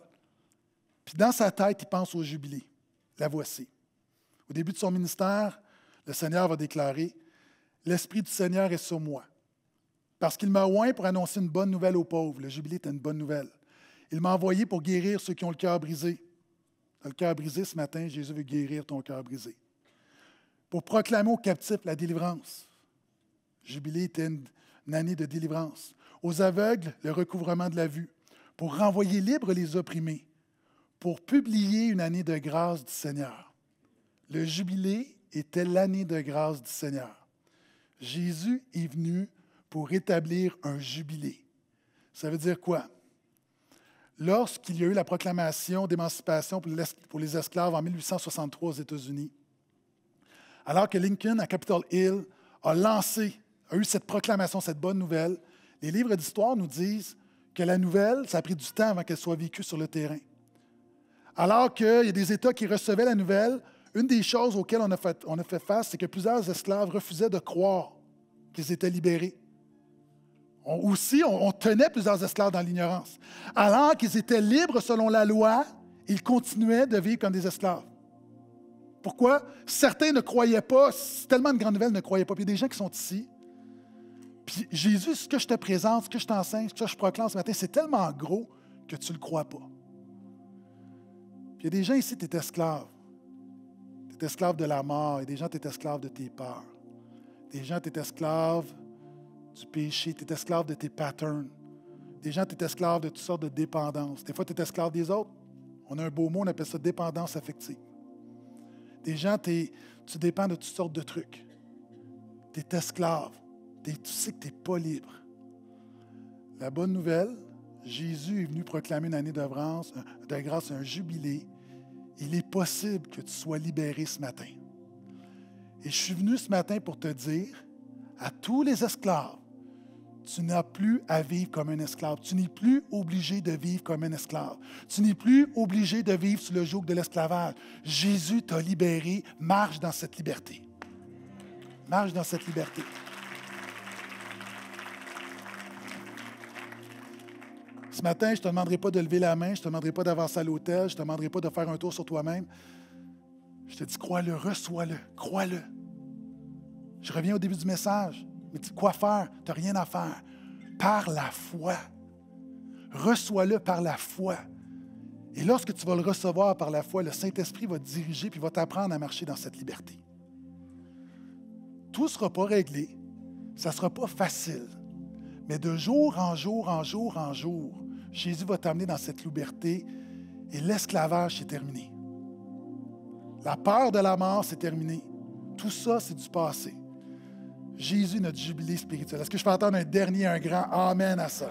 Puis dans sa tête, il pense au jubilé. La voici. Au début de son ministère, le Seigneur va déclarer L'Esprit du Seigneur est sur moi, parce qu'il m'a oint pour annoncer une bonne nouvelle aux pauvres. Le jubilé est une bonne nouvelle. Il m'a envoyé pour guérir ceux qui ont le cœur brisé, le cœur brisé ce matin, Jésus veut guérir ton cœur brisé. Pour proclamer aux captifs la délivrance. Jubilé était une, année de délivrance. Aux aveugles, le recouvrement de la vue. Pour renvoyer libres les opprimés. Pour publier une année de grâce du Seigneur. Le jubilé était l'année de grâce du Seigneur. Jésus est venu pour établir un jubilé. Ça veut dire quoi? lorsqu'il y a eu la proclamation d'émancipation pour les esclaves en 1863 aux États-Unis, alors que Lincoln, à Capitol Hill, a lancé, a eu cette proclamation, cette bonne nouvelle, les livres d'histoire nous disent que la nouvelle, ça a pris du temps avant qu'elle soit vécue sur le terrain. Alors qu'il y a des États qui recevaient la nouvelle, une des choses auxquelles on a fait, on a fait face, c'est que plusieurs esclaves refusaient de croire qu'ils étaient libérés aussi, on, tenait plusieurs esclaves dans l'ignorance. Alors qu'ils étaient libres selon la loi, ils continuaient de vivre comme des esclaves. Pourquoi? Certains ne croyaient pas, tellement de grandes nouvelles ne croyaient pas. Puis il y a des gens qui sont ici. Puis Jésus, ce que je te présente, ce que je t'enseigne, ce que je proclame ce matin, c'est tellement gros que tu ne le crois pas. Puis il y a des gens ici, tu es esclave. Tu es esclave de la mort. et des gens, tu es esclave de tes peurs. Des gens, tu es esclave du péché, tu es esclave de tes patterns. Des gens, tu es esclave de toutes sortes de dépendances. Des fois, tu es esclave des autres. On a un beau mot, on appelle ça dépendance affective. Des gens, tu dépends de toutes sortes de trucs. Tu es esclave. tu sais que tu n'es pas libre. La bonne nouvelle, Jésus est venu proclamer une année de euh, de grâce un jubilé. Il est possible que tu sois libéré ce matin. Et je suis venu ce matin pour te dire à tous les esclaves, tu n'as plus à vivre comme un esclave. Tu n'es plus obligé de vivre comme un esclave. Tu n'es plus obligé de vivre sous le joug de l'esclavage. Jésus t'a libéré. Marche dans cette liberté. Marche dans cette liberté. Ce matin, je ne te demanderai pas de lever la main, je ne te demanderai pas d'avancer à l'hôtel, je ne te demanderai pas de faire un tour sur toi-même. Je te dis, crois-le, reçois-le, crois-le. Je reviens au début du message. Mais tu quoi faire? Tu n'as rien à faire. Par la foi. Reçois-le par la foi. Et lorsque tu vas le recevoir par la foi, le Saint-Esprit va te diriger et va t'apprendre à marcher dans cette liberté. Tout ne sera pas réglé, ça ne sera pas facile, mais de jour en jour, en jour, en jour, Jésus va t'amener dans cette liberté et l'esclavage, c'est terminé. La peur de la mort, c'est terminé. Tout ça, c'est du passé. Jésus, notre jubilé spirituel. Est-ce que je peux entendre un dernier, un grand Amen à ça?